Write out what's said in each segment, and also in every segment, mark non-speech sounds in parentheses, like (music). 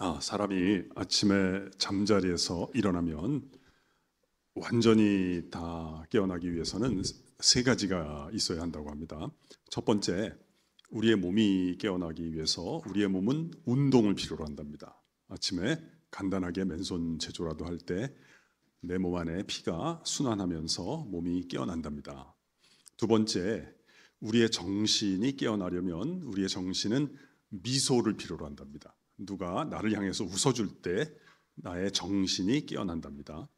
아, 사람이 아침에 잠자리에서 일어나면 완전히 다 깨어나기 위해서는 세 가지가 있어야 한다고 합니다. 첫 번째, 우리의 몸이 깨어나기 위해서 우리의 몸은 운동을 필요로 한답니다. 아침에 간단하게 맨손 제조라도할 때 내 몸 안에 피가 순환하면서 몸이 깨어난답니다. 두 번째, 우리의 정신이 깨어나려면 우리의 정신은 미소를 필요로 한답니다. 누가 나를 향해서 웃어줄 때 나의 정신이 깨어난답니다.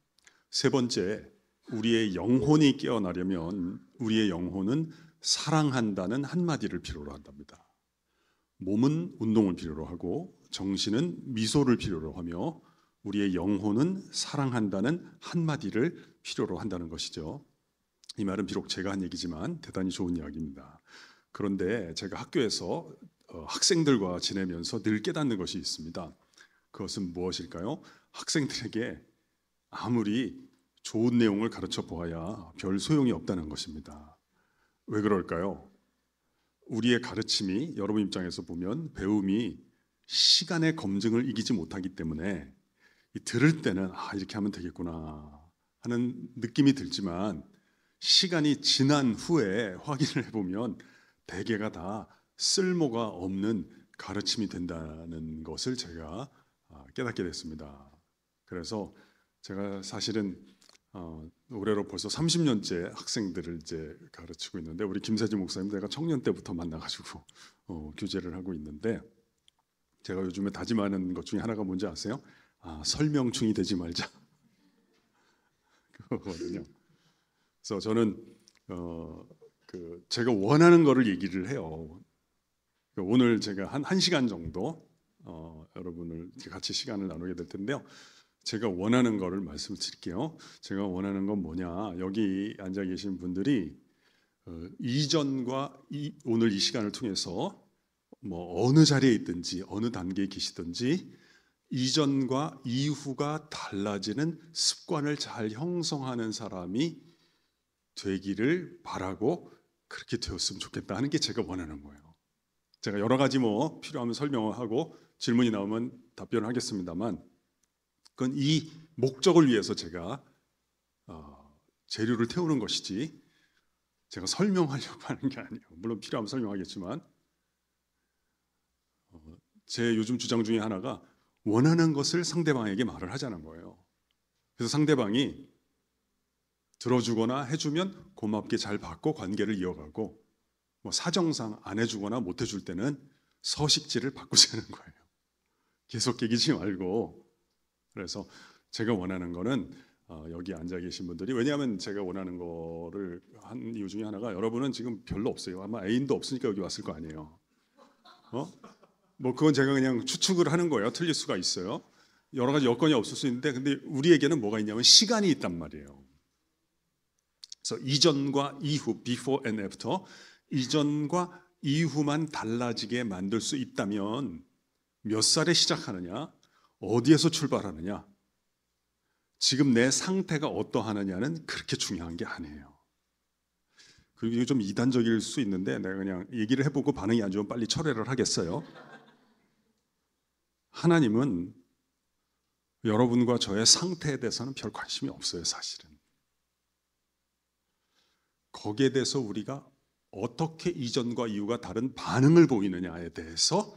세 번째, 우리의 영혼이 깨어나려면 우리의 영혼은 사랑한다는 한마디를 필요로 한답니다. 몸은 운동을 필요로 하고 정신은 미소를 필요로 하며 우리의 영혼은 사랑한다는 한마디를 필요로 한다는 것이죠. 이 말은 비록 제가 한 얘기지만 대단히 좋은 이야기입니다. 그런데 제가 학교에서 어, 학생들과 지내면서 늘 깨닫는 것이 있습니다. 그것은 무엇일까요? 학생들에게 아무리 좋은 내용을 가르쳐 보아야 별 소용이 없다는 것입니다. 왜 그럴까요? 우리의 가르침이 여러분 입장에서 보면 배움이 시간의 검증을 이기지 못하기 때문에 들을 때는 아 이렇게 하면 되겠구나 하는 느낌이 들지만 시간이 지난 후에 확인을 해보면 대개가 다 쓸모가 없는 가르침이 된다는 것을 제가 아, 깨닫게 됐습니다. 그래서 제가 사실은 어, 올해로 벌써 30년째 학생들을 이제 가르치고 있는데 우리 김세진 목사님 내가 청년 때부터 만나가지고 어, 교제를 하고 있는데 제가 요즘에 다짐하는 것 중에 하나가 뭔지 아세요? 아, 설명충이 되지 말자 (laughs) 그거거든요. 그래서 저는 어, 그 제가 원하는 거를 얘기를 해요. 그 오늘 제가 한 1시간 정도 어, 여러분을 같이 시간을 나누게 될 텐데요. 제가 원하는 거를 말씀드릴게요. 제가 원하는 건 뭐냐? 여기 앉아 계신 분들이 어, 이전과 이, 오늘 이 시간을 통해서 뭐 어느 자리에 있든지 어느 단계에 계시든지 이전과 이후가 달라지는 습관을 잘 형성하는 사람이 되기를 바라고 그렇게 되었으면 좋겠다 하는 게 제가 원하는 거예요. 제가 여러 가지 뭐 필요하면 설명을 하고 질문이 나오면 답변을 하겠습니다만 그건 이 목적을 위해서 제가 어, 재료를 태우는 것이지 제가 설명하려고 (laughs) 하는 게 아니에요. 물론 필요하면 설명하겠지만 어, 제 요즘 주장 중에 하나가 원하는 것을 상대방에게 말을 하자는 거예요. 그래서 상대방이 들어주거나 해주면 고맙게 잘 받고 관계를 이어가고 뭐 사정상 안 해주거나 못 해줄 때는 서식지를 바꾸자는 (laughs) 거예요. 계속 깨기지 말고. 그래서 제가 원하는 거는 어, 여기 앉아 계신 분들이 왜냐하면 제가 원하는 거를 한 이유 중에 하나가 여러분은 지금 별로 없어요. 아마 애인도 없으니까 여기 왔을 거 아니에요. 어? 뭐 그건 제가 그냥 추측을 하는 거예요. 틀릴 수가 있어요. 여러 가지 여건이 없을 수 있는데 근데 우리에게는 뭐가 있냐면 시간이 있단 말이에요. 그래서 이전과 이후, before and after 이전과 이후만 달라지게 만들 수 있다면 몇 살에 시작하느냐? 어디에서 출발하느냐? 지금 내 상태가 어떠하느냐는 그렇게 중요한 게 아니에요. 그리고 이게 좀 이단적일 수 있는데 내가 그냥 얘기를 해보고 반응이 안 좋으면 빨리 철회를 하겠어요. 하나님은 여러분과 저의 상태에 대해서는 별 관심이 없어요, 사실은. 거기에 대해서 우리가 어떻게 이전과 이유가 다른 반응을 보이느냐에 대해서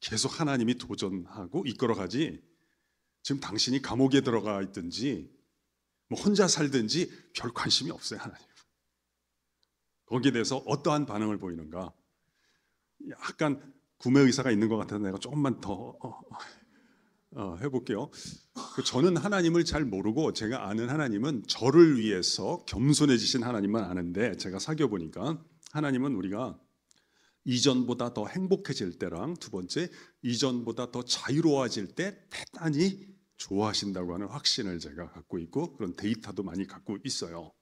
계속 하나님이 도전하고 이끌어가지 지금 당신이 감옥에 들어가 있든지 뭐 혼자 살든지 별 관심이 없어요 하나님 거기에 대해서 어떠한 반응을 보이는가 약간 구매 의사가 있는 것 같아서 내가 조금만 더 어, 어, 어 해볼게요. 그 저는 하나님을 잘 모르고 제가 아는 하나님은 저를 위해서 겸손해지신 하나님만 아는데 제가 사귀어 보니까 하나님은 우리가 이전보다 더 행복해질 때랑 두 번째 이전보다 더 자유로워질 때 대단히 좋아하신다고 하는 확신을 제가 갖고 있고 그런 데이터도 많이 갖고 있어요.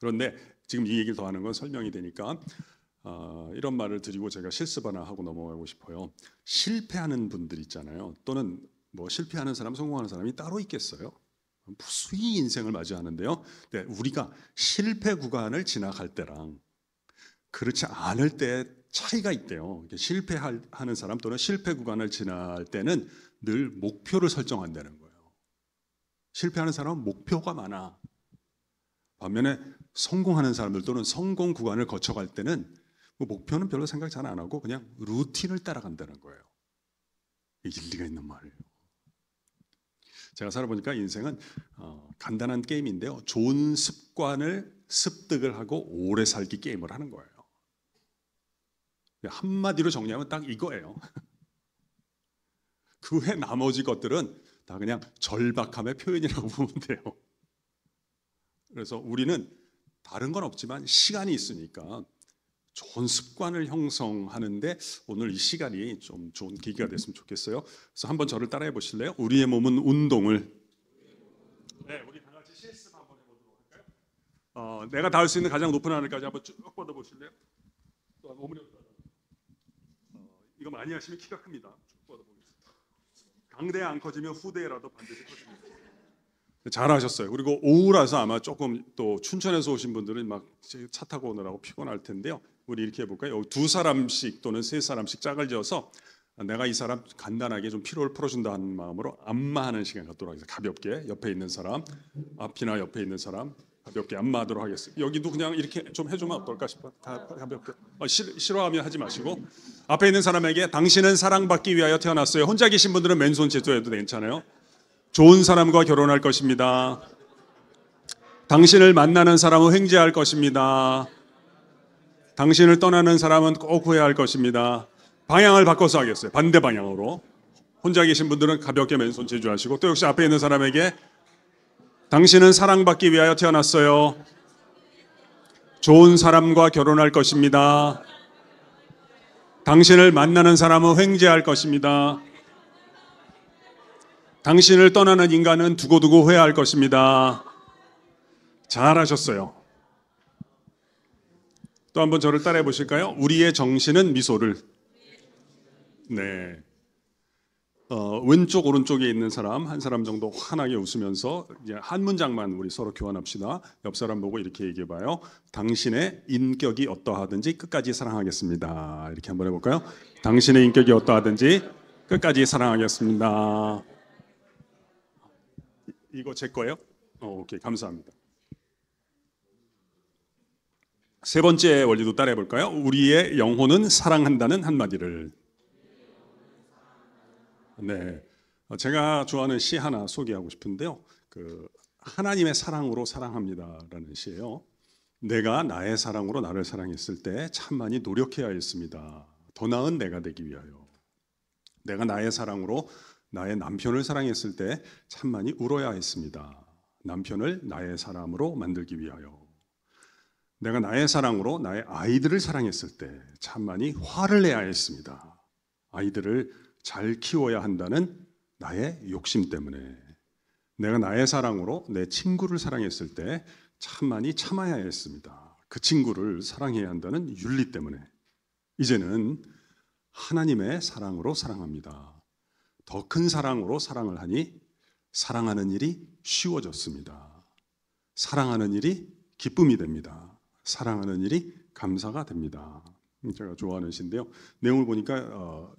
그런데 지금 이 얘기를 더 하는 건 설명이 되니까 어, 이런 말을 드리고 제가 실습 하나 하고 넘어가고 싶어요. 실패하는 분들 있잖아요. 또는 뭐 실패하는 사람, 성공하는 사람이 따로 있겠어요. 무수히 인생을 맞이하는데요. 네, 우리가 실패 구간을 지나갈 때랑 그렇지 않을 때 차이가 있대요. 실패하는 사람 또는 실패 구간을 지날 때는 늘 목표를 설정한다는 거예요. 실패하는 사람은 목표가 많아. 반면에 성공하는 사람들 또는 성공 구간을 거쳐갈 때는 뭐 목표는 별로 생각 잘 안 하고 그냥 루틴을 따라간다는 거예요. 일리가 있는 말이에요. 제가 살아보니까 인생은 어, 간단한 게임인데요. 좋은 습관을 습득을 하고 오래 살기 게임을 하는 거예요. 한마디로 정리하면 딱 이거예요. (laughs) 그 외 나머지 것들은 다 그냥 절박함의 표현이라고 (laughs) 보면 돼요. 그래서 우리는 다른 건 없지만 시간이 있으니까 좋은 습관을 형성하는데 오늘 이 시간이 좀 좋은 계기가 됐으면 좋겠어요. 그래서 한번 저를 따라해 보실래요? 우리의 몸은 운동을 네, 우리 다 같이 실습 한번 해보도록 할까요? 어, 내가 닿을 수 있는 가장 높은 하늘까지 한번 쭉 뻗어 보실래요? 또한 5분이면 이거 많이 하시면 키가 큽니다. 축복받아 보겠습니다. 강대 안 커지면 후대라도 반드시 커집니다. 잘하셨어요. 그리고 오후라서 아마 조금 또 춘천에서 오신 분들은 막 차 타고 오느라고 피곤할 텐데요. 우리 이렇게 해볼까요? 두 사람씩 또는 세 사람씩 짝을 지어서 내가 이 사람 간단하게 좀 피로를 풀어준다는 마음으로 안마하는 시간 갖도록 하겠습니다. 가볍게 옆에 있는 사람, 앞이나 옆에 있는 사람, 가볍게 안마하도록 하겠습니다. 여기도 그냥 이렇게 좀 해주면 어떨까 싶어. 다 가볍게. 어, 싫, 싫어하면 하지 마시고 앞에 있는 사람에게 당신은 사랑받기 위하여 태어났어요. 혼자 계신 분들은 맨손 제도해도 괜찮아요. 좋은 사람과 결혼할 것입니다. 당신을 만나는 사람은 횡재할 것입니다. 당신을 떠나는 사람은 꼭 후회할 것입니다. 방향을 바꿔서 하겠어요. 반대 방향으로. 혼자 계신 분들은 가볍게 맨손 제조하시고 또 역시 앞에 있는 사람에게 당신은 사랑받기 위하여 태어났어요. 좋은 사람과 결혼할 것입니다. 당신을 만나는 사람은 횡재할 것입니다. 당신을 떠나는 인간은 두고두고 후 회할 것입니다. 잘하셨어요. 또 한 번 저를 따라해 보실까요? 우리의 정신은 미소를. 네. 어, 왼쪽 오른쪽에 있는 사람 한 사람 정도 환하게 웃으면서 이제 한 문장만 우리 서로 교환합시다. 옆 사람 보고 이렇게 얘기해 봐요. 당신의 인격이 어떠하든지 끝까지 사랑하겠습니다. 이렇게 한번 해볼까요? 당신의 인격이 어떠하든지 끝까지 사랑하겠습니다. 이거 제 거예요? 오, 어, 오케이 감사합니다. 세 번째 원리도 따라해 볼까요? 우리의 영혼은 사랑한다는 한마디를 네. 어, 제가 좋아하는 시 하나 소개하고 싶은데요. 그 하나님의 사랑으로 사랑합니다라는 시예요. 내가 나의 사랑으로 나를 사랑했을 때 참 많이 노력해야 했습니다. 더 나은 내가 되기 위하여. 내가 나의 사랑으로 나의 남편을 사랑했을 때 참 많이 울어야 했습니다. 남편을 나의 사람으로 만들기 위하여. 내가 나의 사랑으로 나의 아이들을 사랑했을 때 참 많이 화를 내야 했습니다. 아이들을 잘 키워야 한다는 나의 욕심 때문에 내가 나의 사랑으로 내 친구를 사랑했을 때 참 많이 참아야 했습니다. 그 친구를 사랑해야 한다는 윤리 때문에 이제는 하나님의 사랑으로 사랑합니다. 더 큰 사랑으로 사랑을 하니 사랑하는 일이 쉬워졌습니다. 사랑하는 일이 기쁨이 됩니다. 사랑하는 일이 감사가 됩니다. 음, 제가 좋아하는 시인데요. 내용을 보니까 어,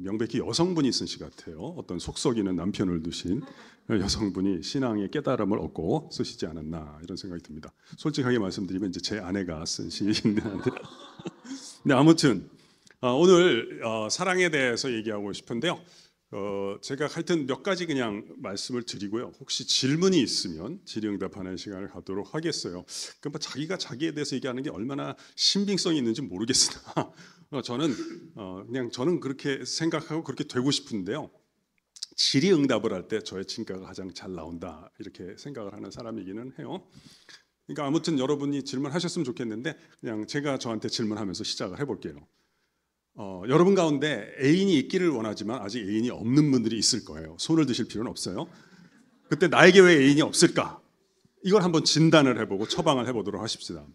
명백히 여성분이 쓴 시 같아요. 어떤 속썩이는 남편을 두신 여성분이 신앙의 깨달음을 얻고 쓰시지 않았나 이런 생각이 듭니다. 솔직하게 말씀드리면 이제 제 아내가 쓴 시인데 근데 (laughs) 네, 아무튼 아, 오늘 아, 사랑에 대해서 얘기하고 싶은데요. 어, 제가 하여튼 몇 가지 그냥 말씀을 드리고요. 혹시 질문이 있으면 질의응답하는 시간을 갖도록 하겠어요. 그러니까 자기가 자기에 대해서 얘기하는 게 얼마나 신빙성이 있는지 모르겠으나 어, 저는 어, 그냥 저는 그렇게 생각하고 그렇게 되고 싶은데요. 질의 응답을 할 때 저의 진가가 가장 잘 나온다 이렇게 생각을 하는 사람이기는 해요. 그러니까 아무튼 여러분이 질문하셨으면 좋겠는데 그냥 제가 저한테 질문하면서 시작을 해볼게요. 어, 여러분 가운데 애인이 있기를 원하지만 아직 애인이 없는 분들이 있을 거예요. 손을 드실 필요는 없어요. 그때 나에게 왜 애인이 없을까? 이걸 한번 진단을 해보고 처방을 해보도록 하십시다.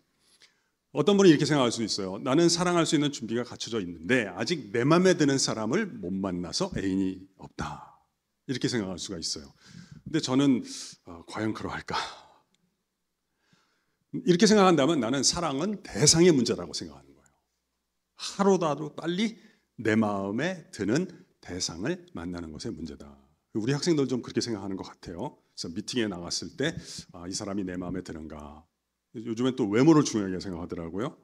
어떤 분은 이렇게 생각할 수 있어요. 나는 사랑할 수 있는 준비가 갖춰져 있는데 아직 내 마음에 드는 사람을 못 만나서 애인이 없다. 이렇게 생각할 수가 있어요. 근데 저는 어, 과연 그러할까? 이렇게 생각한다면 나는 사랑은 대상의 문제라고 생각하는 거예요. 하루라도 빨리 내 마음에 드는 대상을 만나는 것의 문제다. 우리 학생들 좀 그렇게 생각하는 것 같아요. 그래서 미팅에 나갔을 때 아, 사람이 내 마음에 드는가, 요즘엔 또 외모를 중요하게 생각하더라고요.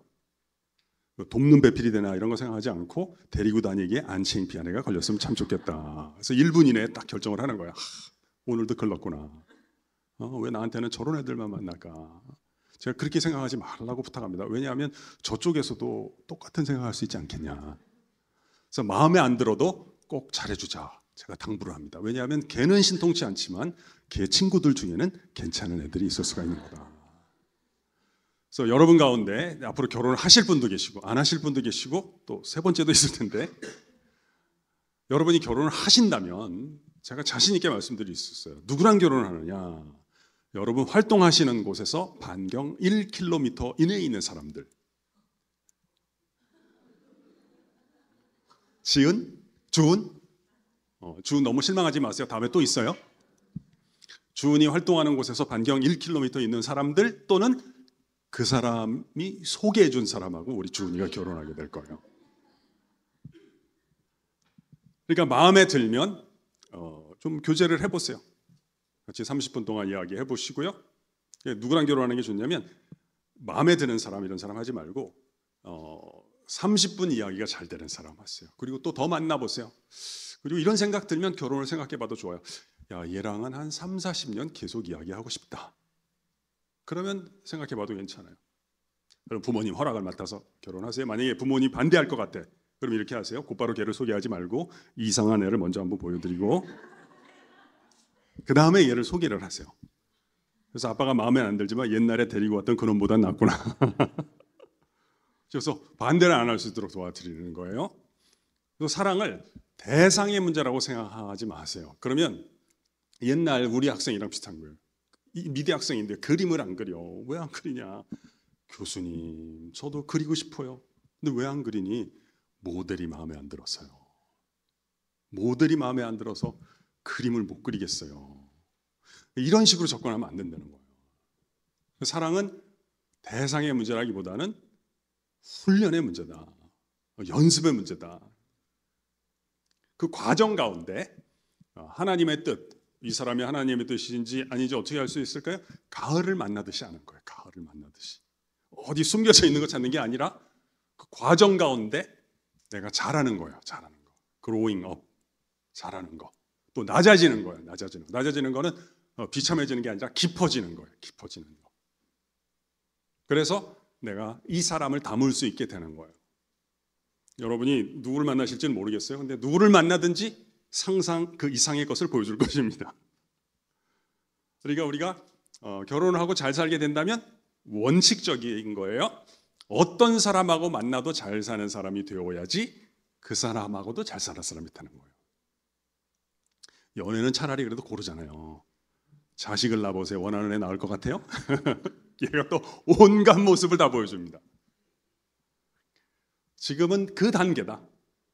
뭐 돕는 배필이 되나 이런 거 생각하지 않고 데리고 다니기에 안챙피한 애가 걸렸으면 참 좋겠다. 그래서 1분 이내에 딱 결정을 하는 거야. 하, 오늘도 걸렀구나 어, 왜 나한테는 저런 애들만 만날까? 제가 그렇게 생각하지 말라고 부탁합니다. 왜냐하면 저쪽에서도 똑같은 생각할 수 있지 않겠냐. 그래서 마음에 안 들어도 꼭 잘해주자. 제가 당부를 합니다. 왜냐하면 걔는 신통치 않지만 걔 친구들 중에는 괜찮은 애들이 있을 수가 있는 거다. 그래서 여러분 가운데 앞으로 결혼을 하실 분도 계시고 안 하실 분도 계시고 또 세 번째도 있을 텐데 여러분이 결혼을 하신다면 제가 자신 있게 말씀드릴 수 있어요. 누구랑 결혼을 하느냐? 여러분 활동하시는 곳에서 반경 1km 이내에 있는 사람들. 지은? 주은? 어, 주은 너무 실망하지 마세요. 다음에 또 있어요. 주은이 활동하는 곳에서 반경 1km 있는 사람들 또는 그 사람이 소개해 준 사람하고 우리 주은이가 결혼하게 될 거예요. 그러니까 마음에 들면 어, 좀 교제를 해보세요. 같이 30분 동안 이야기해 보시고요. 예, 누구랑 결혼하는 게 좋냐면 마음에 드는 사람 이런 사람 하지 말고 어, 30분 이야기가 잘 되는 사람 하세요. 그리고 또 더 만나보세요. 그리고 이런 생각 들면 결혼을 생각해 봐도 좋아요. 야, 얘랑은 한 3, 40년 계속 이야기하고 싶다. 그러면 생각해봐도 괜찮아요. 그럼 부모님 허락을 맡아서 결혼하세요. 만약에 부모님 반대할 것 같아. 그럼 이렇게 하세요. 곧바로 걔를 소개하지 말고 이상한 애를 먼저 한번 보여드리고 그 다음에 얘를 소개를 하세요. 그래서 아빠가 마음에 안 들지만 옛날에 데리고 왔던 그놈보다 낫구나. (laughs) 그래서 반대를 안 할 수 있도록 도와드리는 거예요. 그래서 사랑을 대상의 문제라고 생각하지 마세요. 그러면 옛날 우리 학생이랑 비슷한 거예요. 이 미대 학생인데 그림을 안 그려. 왜 안 그리냐? 교수님, 저도 그리고 싶어요. 근데 왜 안 그리니? 모델이 마음에 안 들어서요. 모델이 마음에 안 들어서 그림을 못 그리겠어요. 이런 식으로 접근하면 안 된다는 거예요. 사랑은 대상의 문제라기보다는 훈련의 문제다. 연습의 문제다. 그 과정 가운데 하나님의 뜻, 이 사람이 하나님의 뜻인지 아닌지 어떻게 알수 있을까요? 가을을 만나듯이 아는 거예요. 가을을 만나듯이. 어디 숨겨져 있는 거 찾는 게 아니라 그 과정 가운데 내가 잘하는 거예요. 잘하는 거. growing up. 잘하는 거. 또 낮아지는 거예요. 낮아지는 거. 낮아지는 거는 어, 비참해지는 게 아니라 깊어지는 거예요. 깊어지는 거. 그래서 내가 이 사람을 담을 수 있게 되는 거예요. 여러분이 누구를 만나실지는 모르겠어요. 근데 누구를 만나든지 상상 그 이상의 것을 보여줄 (laughs) 것입니다. 그러니까 우리가 어, 결혼을 하고 잘 살게 된다면 원칙적인 거예요. 어떤 사람하고 만나도 잘 사는 사람이 되어야지 그 사람하고도 잘 사는 사람이 있는 거예요. 연애는 차라리 그래도 고르잖아요. 자식을 낳아보세요. 원하는 애 나올 것 같아요? (laughs) 얘가 또 온갖 모습을 다 보여줍니다. 지금은 그 단계다.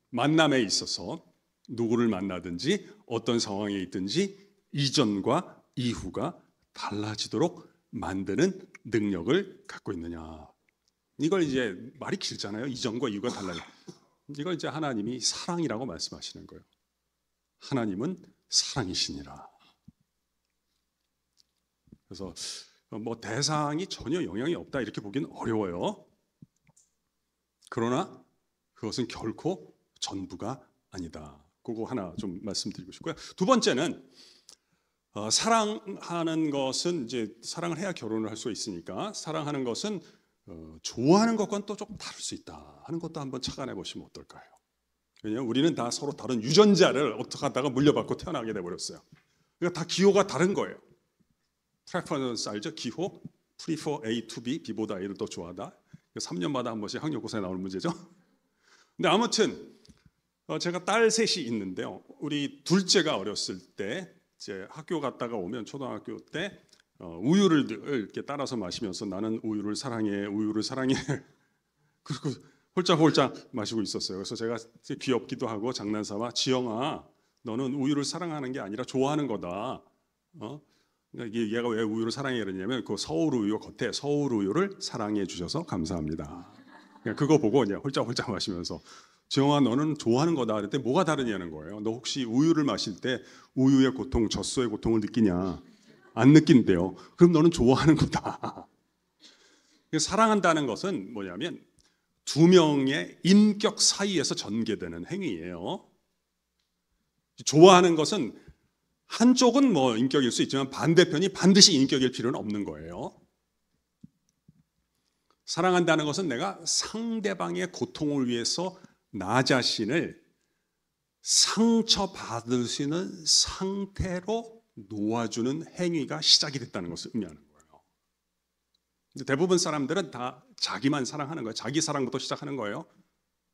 만남에 있어서 누구를 만나든지 어떤 상황에 있든지 이전과 이후가 달라지도록 만드는 능력을 갖고 있느냐. 이걸 이제 말이 길잖아요. 이전과 이후가 달라요. 이걸 이제 하나님이 사랑이라고 말씀하시는 거예요. 하나님은 사랑이시니라. 그래서 뭐 대상이 전혀 영향이 없다 이렇게 보기는 어려워요. 그러나 그것은 결코 전부가 아니다. 그거 하나 좀 말씀드리고 싶고요. 두 번째는 어, 사랑하는 것은 이제 사랑을 해야 결혼을 할 수 있으니까 사랑하는 것은 어, 좋아하는 것과는 또 조금 다를 수 있다 하는 것도 한번 착안해 보시면 어떨까요? 왜냐하면 우리는 다 서로 다른 유전자를 어떻게 하다가 물려받고 태어나게 돼 버렸어요. 그러니까 다 기호가 다른 거예요. 프레퍼런스 알죠? 기호 prefer A to B, B보다 A를 더 좋아하다. 3년마다 한 번씩 학력고사에 나오는 문제죠. 근데 아무튼 어, 제가 딸 셋이 있는데요. 우리 둘째가 어렸을 때 이제 학교 갔다가 오면 초등학교 때 어, 우유를 이렇게 따라서 마시면서 나는 우유를 사랑해, 우유를 사랑해. (laughs) 그리고 홀짝홀짝 마시고 있었어요. 그래서 제가 귀엽기도 하고 장난삼아 지영아, 너는 우유를 사랑하는 게 아니라 좋아하는 거다. 어? 그러니까 얘가 왜 우유를 사랑해 그랬냐면그 서울 우유 겉에 서울 우유를 사랑해 주셔서 감사합니다. 그거 보고 그냥 홀짝홀짝 마시면서 정영 너는 좋아하는 거다 그랬더니 뭐가 다르냐는 거예요. 너 혹시 우유를 마실 때 우유의 고통, 젖소의 고통을 느끼냐? 안 느낀대요. 그럼 너는 좋아하는 거다. 사랑한다는 것은 뭐냐면 두 명의 인격 사이에서 전개되는 행위예요. 좋아하는 것은 한쪽은 뭐 인격일 수 있지만 반대편이 반드시 인격일 필요는 없는 거예요. 사랑한다는 것은 내가 상대방의 고통을 위해서 나 자신을 상처받을 수 있는 상태로 놓아주는 행위가 시작이 됐다는 것을 의미하는 거예요. 대부분 사람들은 다 자기만 사랑하는 거예요. 자기 사랑부터 시작하는 거예요.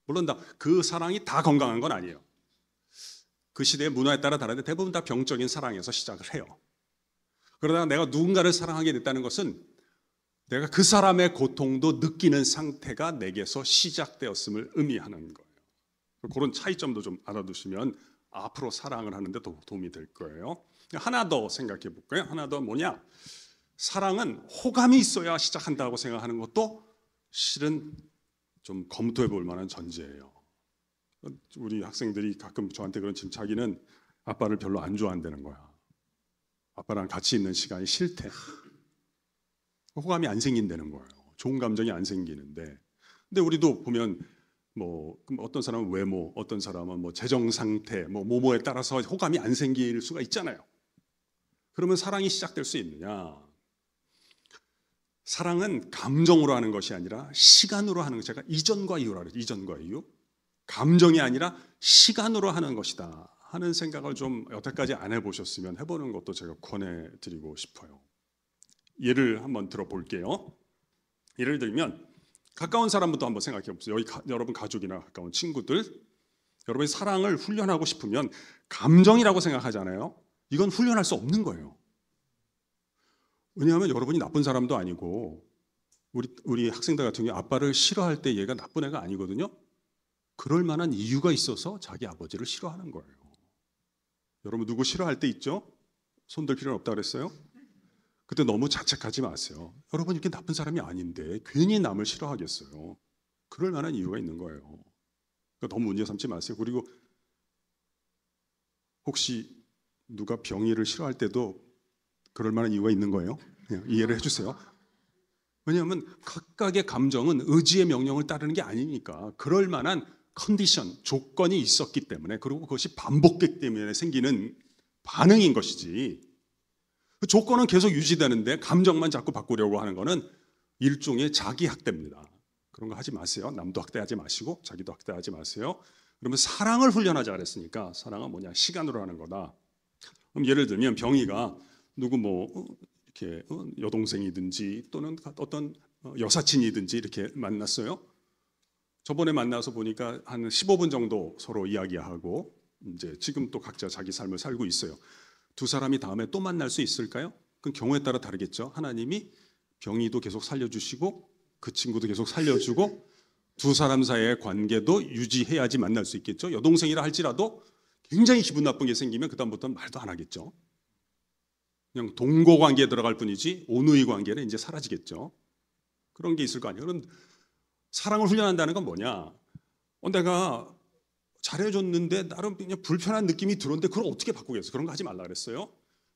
물론 다그 사랑이 다 건강한 건 아니에요. 그 시대의 문화에 따라 다른데 대부분 다 병적인 사랑에서 시작을 해요. 그러다가 내가 누군가를 사랑하게 됐다는 것은 내가 그 사람의 고통도 느끼는 상태가 내게서 시작되었음을 의미하는 것. 그런 차이점도 좀 알아두시면 앞으로 사랑을 하는데 도, 도움이 될 거예요. 하나 더 생각해 볼까요? 하나 더 뭐냐? 사랑은 호감이 있어야 시작한다고 생각하는 것도 실은 좀 검토해 볼 만한 전제예요. 우리 학생들이 가끔 저한테 그런 짐작이는 아빠를 별로 안 좋아한다는 거야. 아빠랑 같이 있는 시간이 싫대. 호감이 안 생긴다는 거예요. 좋은 감정이 안 생기는데. 근데 우리도 보면 뭐 어떤 사람은 외모, 어떤 사람은 뭐 재정 상태, 뭐 모모에 따라서 호감이 안 생길 수가 있잖아요. 그러면 사랑이 시작될 수 있느냐? 사랑은 감정으로 하는 것이 아니라 시간으로 하는 것. 제가 이전과 이후라 그랬죠. 이전과 이후. 감정이 아니라 시간으로 하는 것이다 하는 생각을 좀 여태까지 안 해보셨으면 해보는 것도 제가 권해드리고 싶어요. 예를 한번 들어볼게요. 예를 들면 가까운 사람부터 한번 생각해 보세요. 여기 가, 여러분 가족이나 가까운 친구들, 여러분이 사랑을 훈련하고 싶으면 감정이라고 생각하잖아요. 이건 훈련할 수 없는 거예요. 왜냐하면 여러분이 나쁜 사람도 아니고 우리 우리 학생들 같은 경우 아빠를 싫어할 때 얘가 나쁜 애가 아니거든요. 그럴 만한 이유가 있어서 자기 아버지를 싫어하는 거예요. 여러분 누구 싫어할 때 있죠? 손들 필요는 없다 그랬어요. 그때 너무 자책하지 마세요. 여러분 이렇게 나쁜 사람이 아닌데 괜히 남을 싫어하겠어요. 그럴 만한 이유가 있는 거예요. 그러니까 너무 문제 삼지 마세요. 그리고 혹시 누가 병이를 싫어할 때도 그럴 만한 이유가 있는 거예요. 예, 이해를 해주세요. 왜냐하면 각각의 감정은 의지의 명령을 따르는 게 아니니까 그럴 만한 컨디션, 조건이 있었기 때문에 그리고 그것이 반복되기 때문에 생기는 반응인 것이지 그 조건은 계속 유지되는데 감정만 자꾸 바꾸려고 하는 거는 일종의 자기 학대입니다. 그런 거 하지 마세요. 남도 학대하지 마시고 자기도 학대하지 마세요. 그러면 사랑을 훈련하자 그랬으니까 사랑은 뭐냐 시간으로 하는 거다. 그럼 예를 들면 병이가 누구 뭐 어, 이렇게 어, 여동생이든지 또는 어떤 어, 여사친이든지 이렇게 만났어요. 저번에 만나서 보니까 한 15분 정도 서로 이야기하고 이제 지금 또 각자 자기 삶을 살고 있어요. 두 사람이 다음에 또 만날 수 있을까요? 그건 경우에 따라 다르겠죠. 하나님이 병이도 계속 살려주시고 그 친구도 계속 살려주고 두 사람 사이의 관계도 유지해야지 만날 수 있겠죠. 여동생이라 할지라도 굉장히 기분 나쁜 게 생기면 그다음부터는 말도 안 하겠죠. 그냥 동거 관계에 들어갈 뿐이지 오누이 관계는 이제 사라지겠죠. 그런 게 있을 거 아니에요. 그럼 사랑을 훈련한다는 건 뭐냐? 어, 내가 잘해줬는데 나름 그냥 불편한 느낌이 들었는데 그걸 어떻게 바꾸겠어? 그런 거 하지 말라 그랬어요.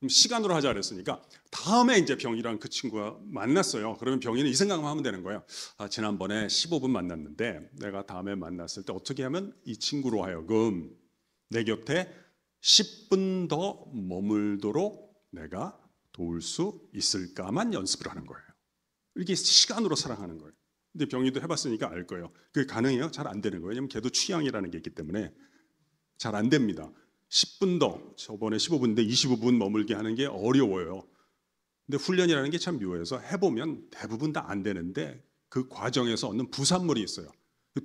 시간으로 하자 그랬으니까 다음에 이제 병이랑 그 친구가 만났어요. 그러면 병이는 이 생각만 하면 되는 거예요. 아, 지난번에 15분 만났는데 내가 다음에 만났을 때 어떻게 하면 이 친구로 하여금 내 곁에 10분 더 머물도록 내가 도울 수 있을까만 연습을 하는 거예요. 이렇게 시간으로 사랑하는 거예요. 근데 병이도 해봤으니까 알 거예요. 그게 가능해요? 잘 안 되는 거예요. 왜냐면 걔도 취향이라는 게 있기 때문에 잘 안 됩니다. 10분 더 저번에 15분인데 25분 머물게 하는 게 어려워요. 근데 훈련이라는 게 참 묘해서 해보면 대부분 다 안 되는데 그 과정에서 얻는 부산물이 있어요.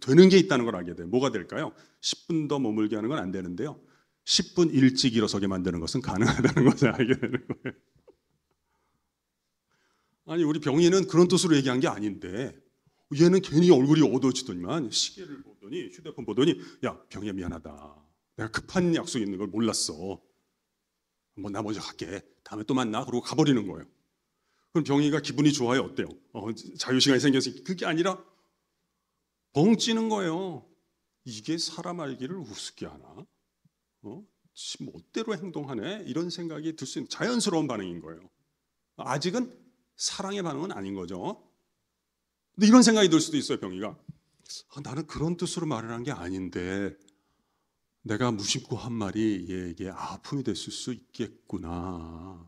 되는 게 있다는 걸 알게 돼요. 뭐가 될까요? 10분 더 머물게 하는 건 안 되는데요. 10분 일찍 일어서게 만드는 것은 가능하다는 (laughs) 것을 알게 되는 거예요. 아니 우리 병인은 그런 뜻으로 얘기한 게 아닌데 얘는 괜히 얼굴이 어두워지더니만 시계를 보더니 휴대폰 보더니 야 병이야 미안하다. 내가 급한 약속이 있는 걸 몰랐어. 뭐나 먼저 갈게. 다음에 또 만나. 그러고 가버리는 거예요. 그럼 병이가 기분이 좋아요. 어때요? 어, 자유시간이 생겨서 그게 아니라 벙 찌는 거예요. 이게 사람 알기를 우습게 하나? 어? 지 멋대로 행동하네? 이런 생각이 들 수 있는 자연스러운 반응인 거예요. 아직은 사랑의 반응은 아닌 거죠. 근데 이런 생각이 들 수도 있어요, 병이가. 아, 나는 그런 뜻으로 말을 한 게 아닌데 내가 무심코 한 말이 얘에게 아픔이 됐을 수 있겠구나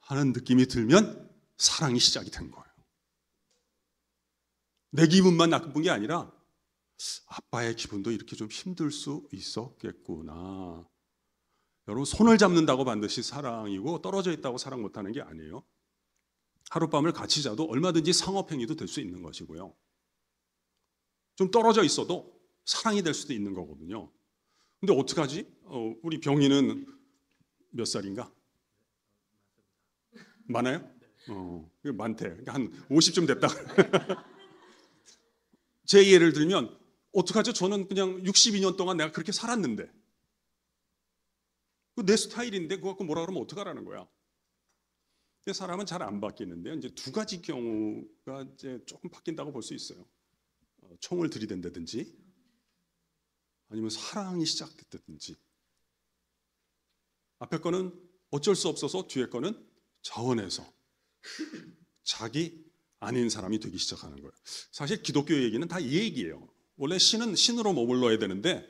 하는 느낌이 들면 사랑이 시작이 된 거예요. 내 기분만 나쁜 게 아니라 아빠의 기분도 이렇게 좀 힘들 수 있었겠구나. 여러분 손을 잡는다고 반드시 사랑이고 떨어져 있다고 사랑 못하는 게 아니에요. 하룻밤을 같이 자도 얼마든지 상업행위도 될 수 있는 것이고요. 좀 떨어져 있어도 사랑이 될 수도 있는 거거든요. 근데 어떡하지? 어, 우리 병이는 몇 살인가? 많아요? 어, 많대. 그러니까 한 50쯤 됐다. (laughs) 제 예를 들면 어떡하죠? 저는 그냥 62년 동안 내가 그렇게 살았는데 내 스타일인데 그거 갖고 뭐라 그러면 어떡하라는 거야. 근데 사람은 잘 안 바뀌는데요. 이제 두 가지 경우가 이제 조금 바뀐다고 볼 수 있어요. 어, 총을 들이댄다든지 아니면 사랑이 시작됐다든지 앞에 거는 어쩔 수 없어서 뒤에 거는 자원해서 자기 아닌 사람이 되기 시작하는 거예요. 사실 기독교 얘기는 다 이 얘기예요. 원래 신은 신으로 머물러야 되는데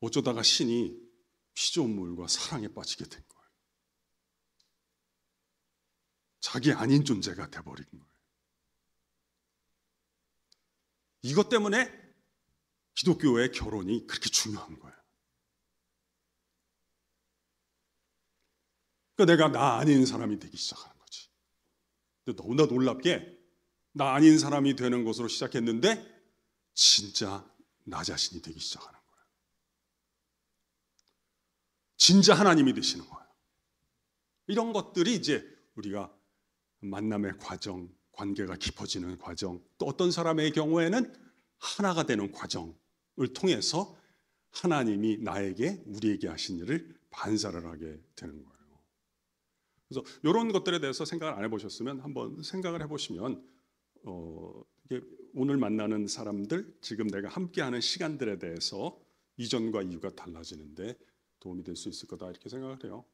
어쩌다가 신이 피조물과 사랑에 빠지게 된 거예요. 자기 아닌 존재가 돼버린 거예요. 이것 때문에 기독교의 결혼이 그렇게 중요한 거예요. 그러니까 내가 나 아닌 사람이 되기 시작하는 거지. 근데 너무나 놀랍게 나 아닌 사람이 되는 것으로 시작했는데 진짜 나 자신이 되기 시작하는 거예 진짜 하나님이 되시는 거예 이런 것들이 이제 우리가 만남의 과정, 관계가 깊어지는 과정, 또 어떤 사람의 경우에는 하나가 되는 과정을 통해서 하나님이 나에게 우리에게 하신 일을 반사를 하게 되는 거예요. 그래서 이런 것들에 대해서 생각을 안 해보셨으면 한번 생각을 해보시면 어, 오늘 만나는 사람들 지금 내가 함께하는 시간들에 대해서 이전과 이유가 달라지는데 도움이 될 수 있을 거다 이렇게 생각을 해요.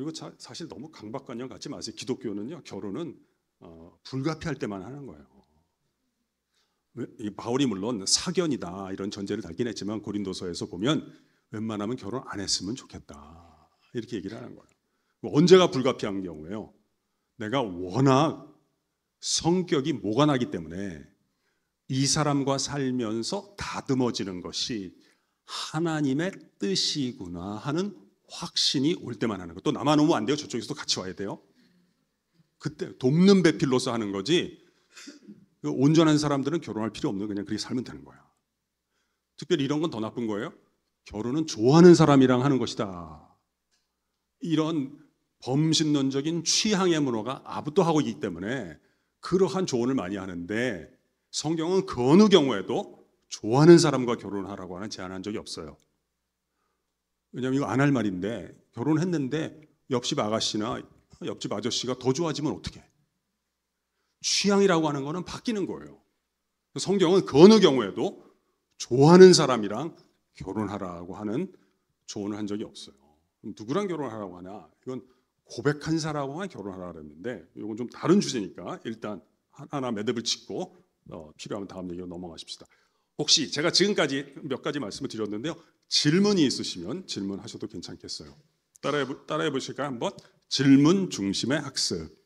그리고 자, 사실 너무 강박관념 갖지 마세요. 기독교는요 결혼은 어, 불가피할 때만 하는 거예요. 바울이 물론 사견이다 이런 전제를 달긴 했지만 고린도서에서 보면 웬만하면 결혼 안 했으면 좋겠다 이렇게 얘기를 하는 거예요. 언제가 불가피한 경우에요. 내가 워낙 성격이 모가나기 때문에 이 사람과 살면서 다듬어지는 것이 하나님의 뜻이구나 하는 확신이 올 때만 하는 거. 또 나만 오면 안 돼요. 저쪽에서도 같이 와야 돼요. 그때 돕는 배필로서 하는 거지. 그 온전한 사람들은 결혼할 필요 없는 그냥 그렇게 살면 되는 거야. 특별히 이런 건 더 나쁜 거예요. 결혼은 좋아하는 사람이랑 하는 것이다. 이런 범신론적인 취향의 문화가 아부도하고 있기 때문에 그러한 조언을 많이 하는데 성경은 그 어느 경우에도 좋아하는 사람과 결혼하라고 하는 제안한 적이 없어요. 왜냐면 하 이거 안 할 말인데 결혼했는데 옆집 아가씨나 옆집 아저씨가 더 좋아지면 어떻게? 취향이라고 하는 거는 바뀌는 거예요. 성경은 그 어느 경우에도 좋아하는 사람이랑 결혼하라고 하는 조언을 한 적이 없어요. 누구랑 결혼하라고 하냐? 이건 고백한 사람과 결혼하라 그랬는데 이건 좀 다른 주제니까 일단 하나 매듭을 짓고 어, 필요하면 다음 얘기로 넘어가십시다. 혹시 제가 지금까지 몇 가지 말씀을 드렸는데요. 질문이 있으시면 질문하셔도 괜찮겠어요. 따라해, 따라해 보실까 한번 질문 중심의 학습.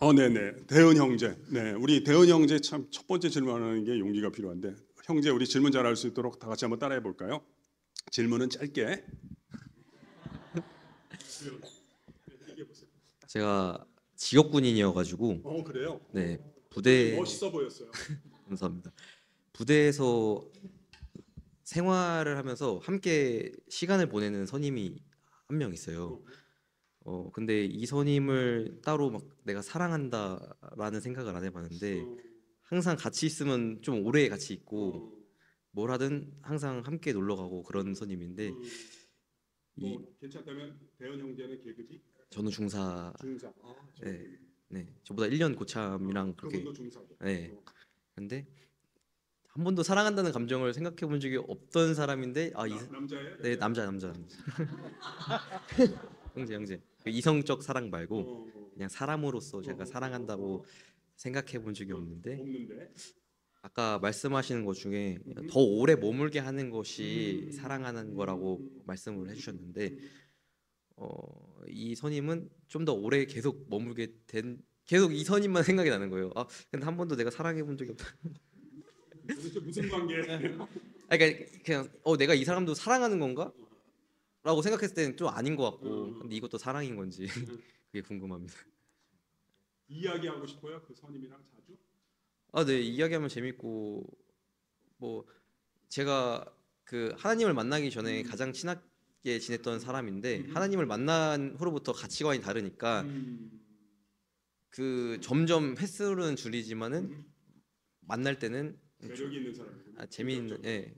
어, 네네. 네. 대은 형제. 네, 우리 대은 형제 참 첫 번째 질문하는 게 용기가 필요한데 형제 우리 질문 잘할수 있도록 다 같이 한번 따라해 볼까요? 질문은 짧게. 제가 직업 군인이어가지고. 어 그래요? 네 부대. 멋있어 보였어요. (laughs) 감사합니다. 부대에서 생활을 하면서 함께 시간을 보내는 선임이 한 명 있어요. 어 근데 이 선임을 따로 막 내가 사랑한다라는 생각을 안 해봤는데 항상 같이 있으면 좀 오래 같이 있고 뭘 하든 항상 함께 놀러 가고 그런 선임인데 이 뭐 괜찮다면 대현 형제는 개그지? 저는 중사. 중사. 아, 네, 네 저보다 1년 고참이랑 그렇게. 네. 근데 한 번도 사랑한다는 감정을 생각해 본 적이 없던 사람인데 아 이, 남자예요? 네 남자 남자 남자 (laughs) 형제 형제 그 이성적 사랑 말고 그냥 사람으로서 제가 사랑한다고 생각해 본 적이 없는데 없는데 아까 말씀하시는 것 중에 음. 더 오래 머물게 하는 것이 음. 사랑하는 거라고 말씀을 해주셨는데 음. 어, 이 선임은 좀 더 오래 계속 머물게 된 계속 이 선임만 (laughs) 생각이 나는 거예요. 아 근데 한 번도 내가 사랑해 본 적이 없다. 도대체 무슨 관계? 아, 그러니까 그냥 어 내가 이 사람도 사랑하는 건가? 라고 생각했을 때는 좀 아닌 것 같고 음. 근데 이것도 사랑인 건지 음. (laughs) 그게 궁금합니다. 이야기하고 싶어요 그 선임이랑 자주? 아네 이야기하면 재밌고 뭐 제가 그 하나님을 만나기 전에 음. 가장 친하게 지냈던 사람인데 음. 하나님을 만난 후로부터 가치관이 다르니까 음. 그 점점 횟수는 줄이지만은 음. 만날 때는 매력 있는 사람 아, 재미있는 예.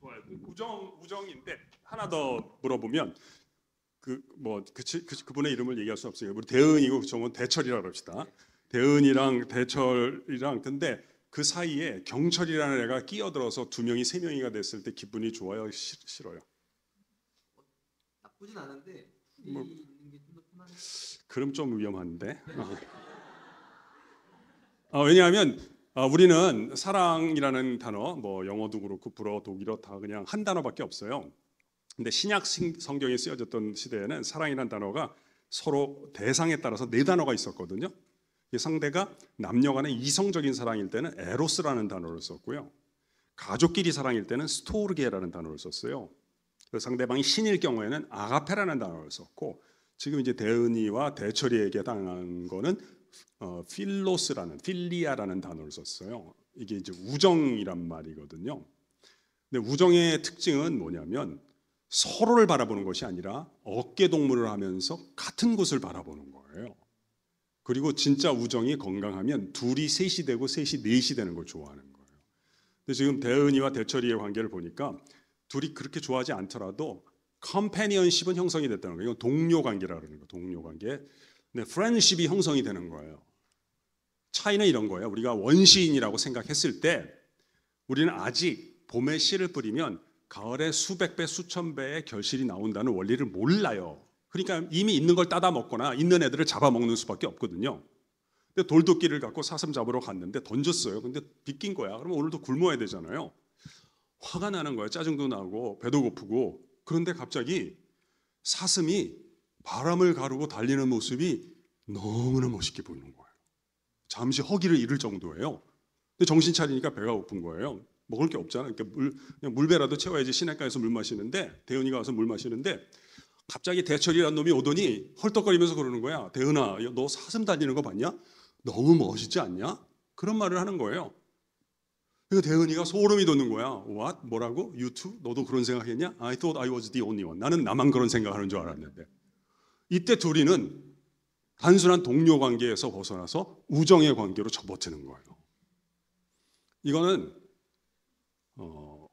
좋아요. 그 우정 우정인데 하나 더 물어보면 그 뭐 그, 뭐 그, 그, 그분의 이름을 얘기할 수 없어요. 우리 대은이고 저건 그 대철이라고 합시다. 대은이랑 대철이랑 근데 그 사이에 경철이라는 애가 끼어들어서 두 명이 세 명이가 됐을 때 기분이 좋아요, 싫, 싫어요. 나쁘진 않은데 뭐, 그럼 좀 위험한데. 아, 아 왜냐하면 어, 우리는 사랑이라는 단어, 뭐 영어도 그렇고 불어, 독일어 다 그냥 한 단어밖에 없어요. 근데 신약 성경에 쓰여졌던 시대에는 사랑이라는 단어가 서로 대상에 따라서 네 단어가 있었거든요. 상대가 남녀 간의 이성적인 사랑일 때는 에로스라는 단어를 썼고요. 가족끼리 사랑일 때는 스토르게라는 단어를 썼어요. 상대방이 신일 경우에는 아가페라는 단어를 썼고 지금 이제 대은이와 대철이에게 당한 거는 어, 필로스라는 필리아라는 단어를 썼어요. 이게 이제 우정이란 말이거든요. 근데 우정의 특징은 뭐냐면 서로를 바라보는 것이 아니라 어깨 동무를 하면서 같은 곳을 바라보는 거예요. 그리고 진짜 우정이 건강하면 둘이 셋이 되고 셋이 넷이 되는 걸 좋아하는 거예요. 근데 지금 대은이와 대철이의 관계를 보니까 둘이 그렇게 좋아하지 않더라도 컴패니언십은 형성이 됐다는 거예요. 동료 관계라는 거, 동료 관계. 네, 프렌십이 형성이 되는 거예요. 차이는 이런 거예요. 우리가 원시인이라고 생각했을 때 우리는 아직 봄에 씨를 뿌리면 가을에 수백 배, 수천 배의 결실이 나온다는 원리를 몰라요. 그러니까 이미 있는 걸 따다 먹거나 있는 애들을 잡아먹는 수밖에 없거든요. 근데 돌도끼를 갖고 사슴 잡으러 갔는데 던졌어요. 근데 비낀 거야. 그러면 오늘도 굶어야 되잖아요. 화가 나는 거예요 짜증도 나고 배도 고프고. 그런데 갑자기 사슴이 바람을 가르고 달리는 모습이 너무나 멋있게 보이는 거예요. 잠시 허기를 잃을 정도예요. 근데 정신 차리니까 배가 고픈 거예요. 먹을 게 없잖아. 그러니까 물, 그냥 물배라도 채워야지 시내가에서 물 마시는데 대은이가 와서 물 마시는데 갑자기 대철이라 놈이 오더니 헐떡거리면서 그러는 거야. 대은아, 너 사슴 다니는 거 봤냐? 너무 멋있지 않냐? 그런 말을 하는 거예요. 그 대은이가 소름이 돋는 거야. What? 뭐라고? You too? 너도 그런 생각했냐? I thought I was the only one. 나는 나만 그런 생각하는 줄 알았는데. 이때 둘이는 단순한 동료 관계에서 벗어나서 우정의 관계로 접어드는 거예요. 이거는 어,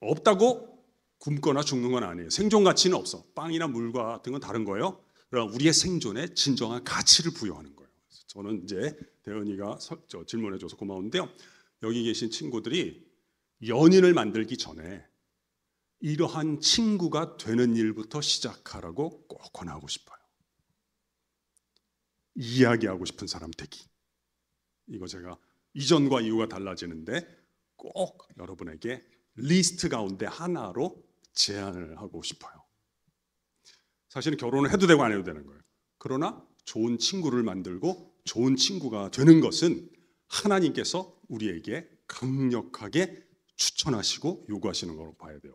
없다고 굶거나 죽는 건 아니에요. 생존 가치는 없어. 빵이나 물과 같은 건 다른 거예요. 그러나 우리의 생존에 진정한 가치를 부여하는 거예요. 저는 이제 대현이가 질문해줘서 고마운데요. 여기 계신 친구들이 연인을 만들기 전에 이러한 친구가 되는 일부터 시작하라고 꼭 권하고 싶어요. 이야기하고 싶은 사람 되기. 이거 제가 이전과 이후가 달라지는데 꼭 여러분에게 리스트 가운데 하나로 제안을 하고 싶어요. 사실은 결혼을 해도 되고 안 해도 되는 거예요. 그러나 좋은 친구를 만들고 좋은 친구가 되는 것은 하나님께서 우리에게 강력하게 추천하시고 요구하시는 걸로 봐야 돼요.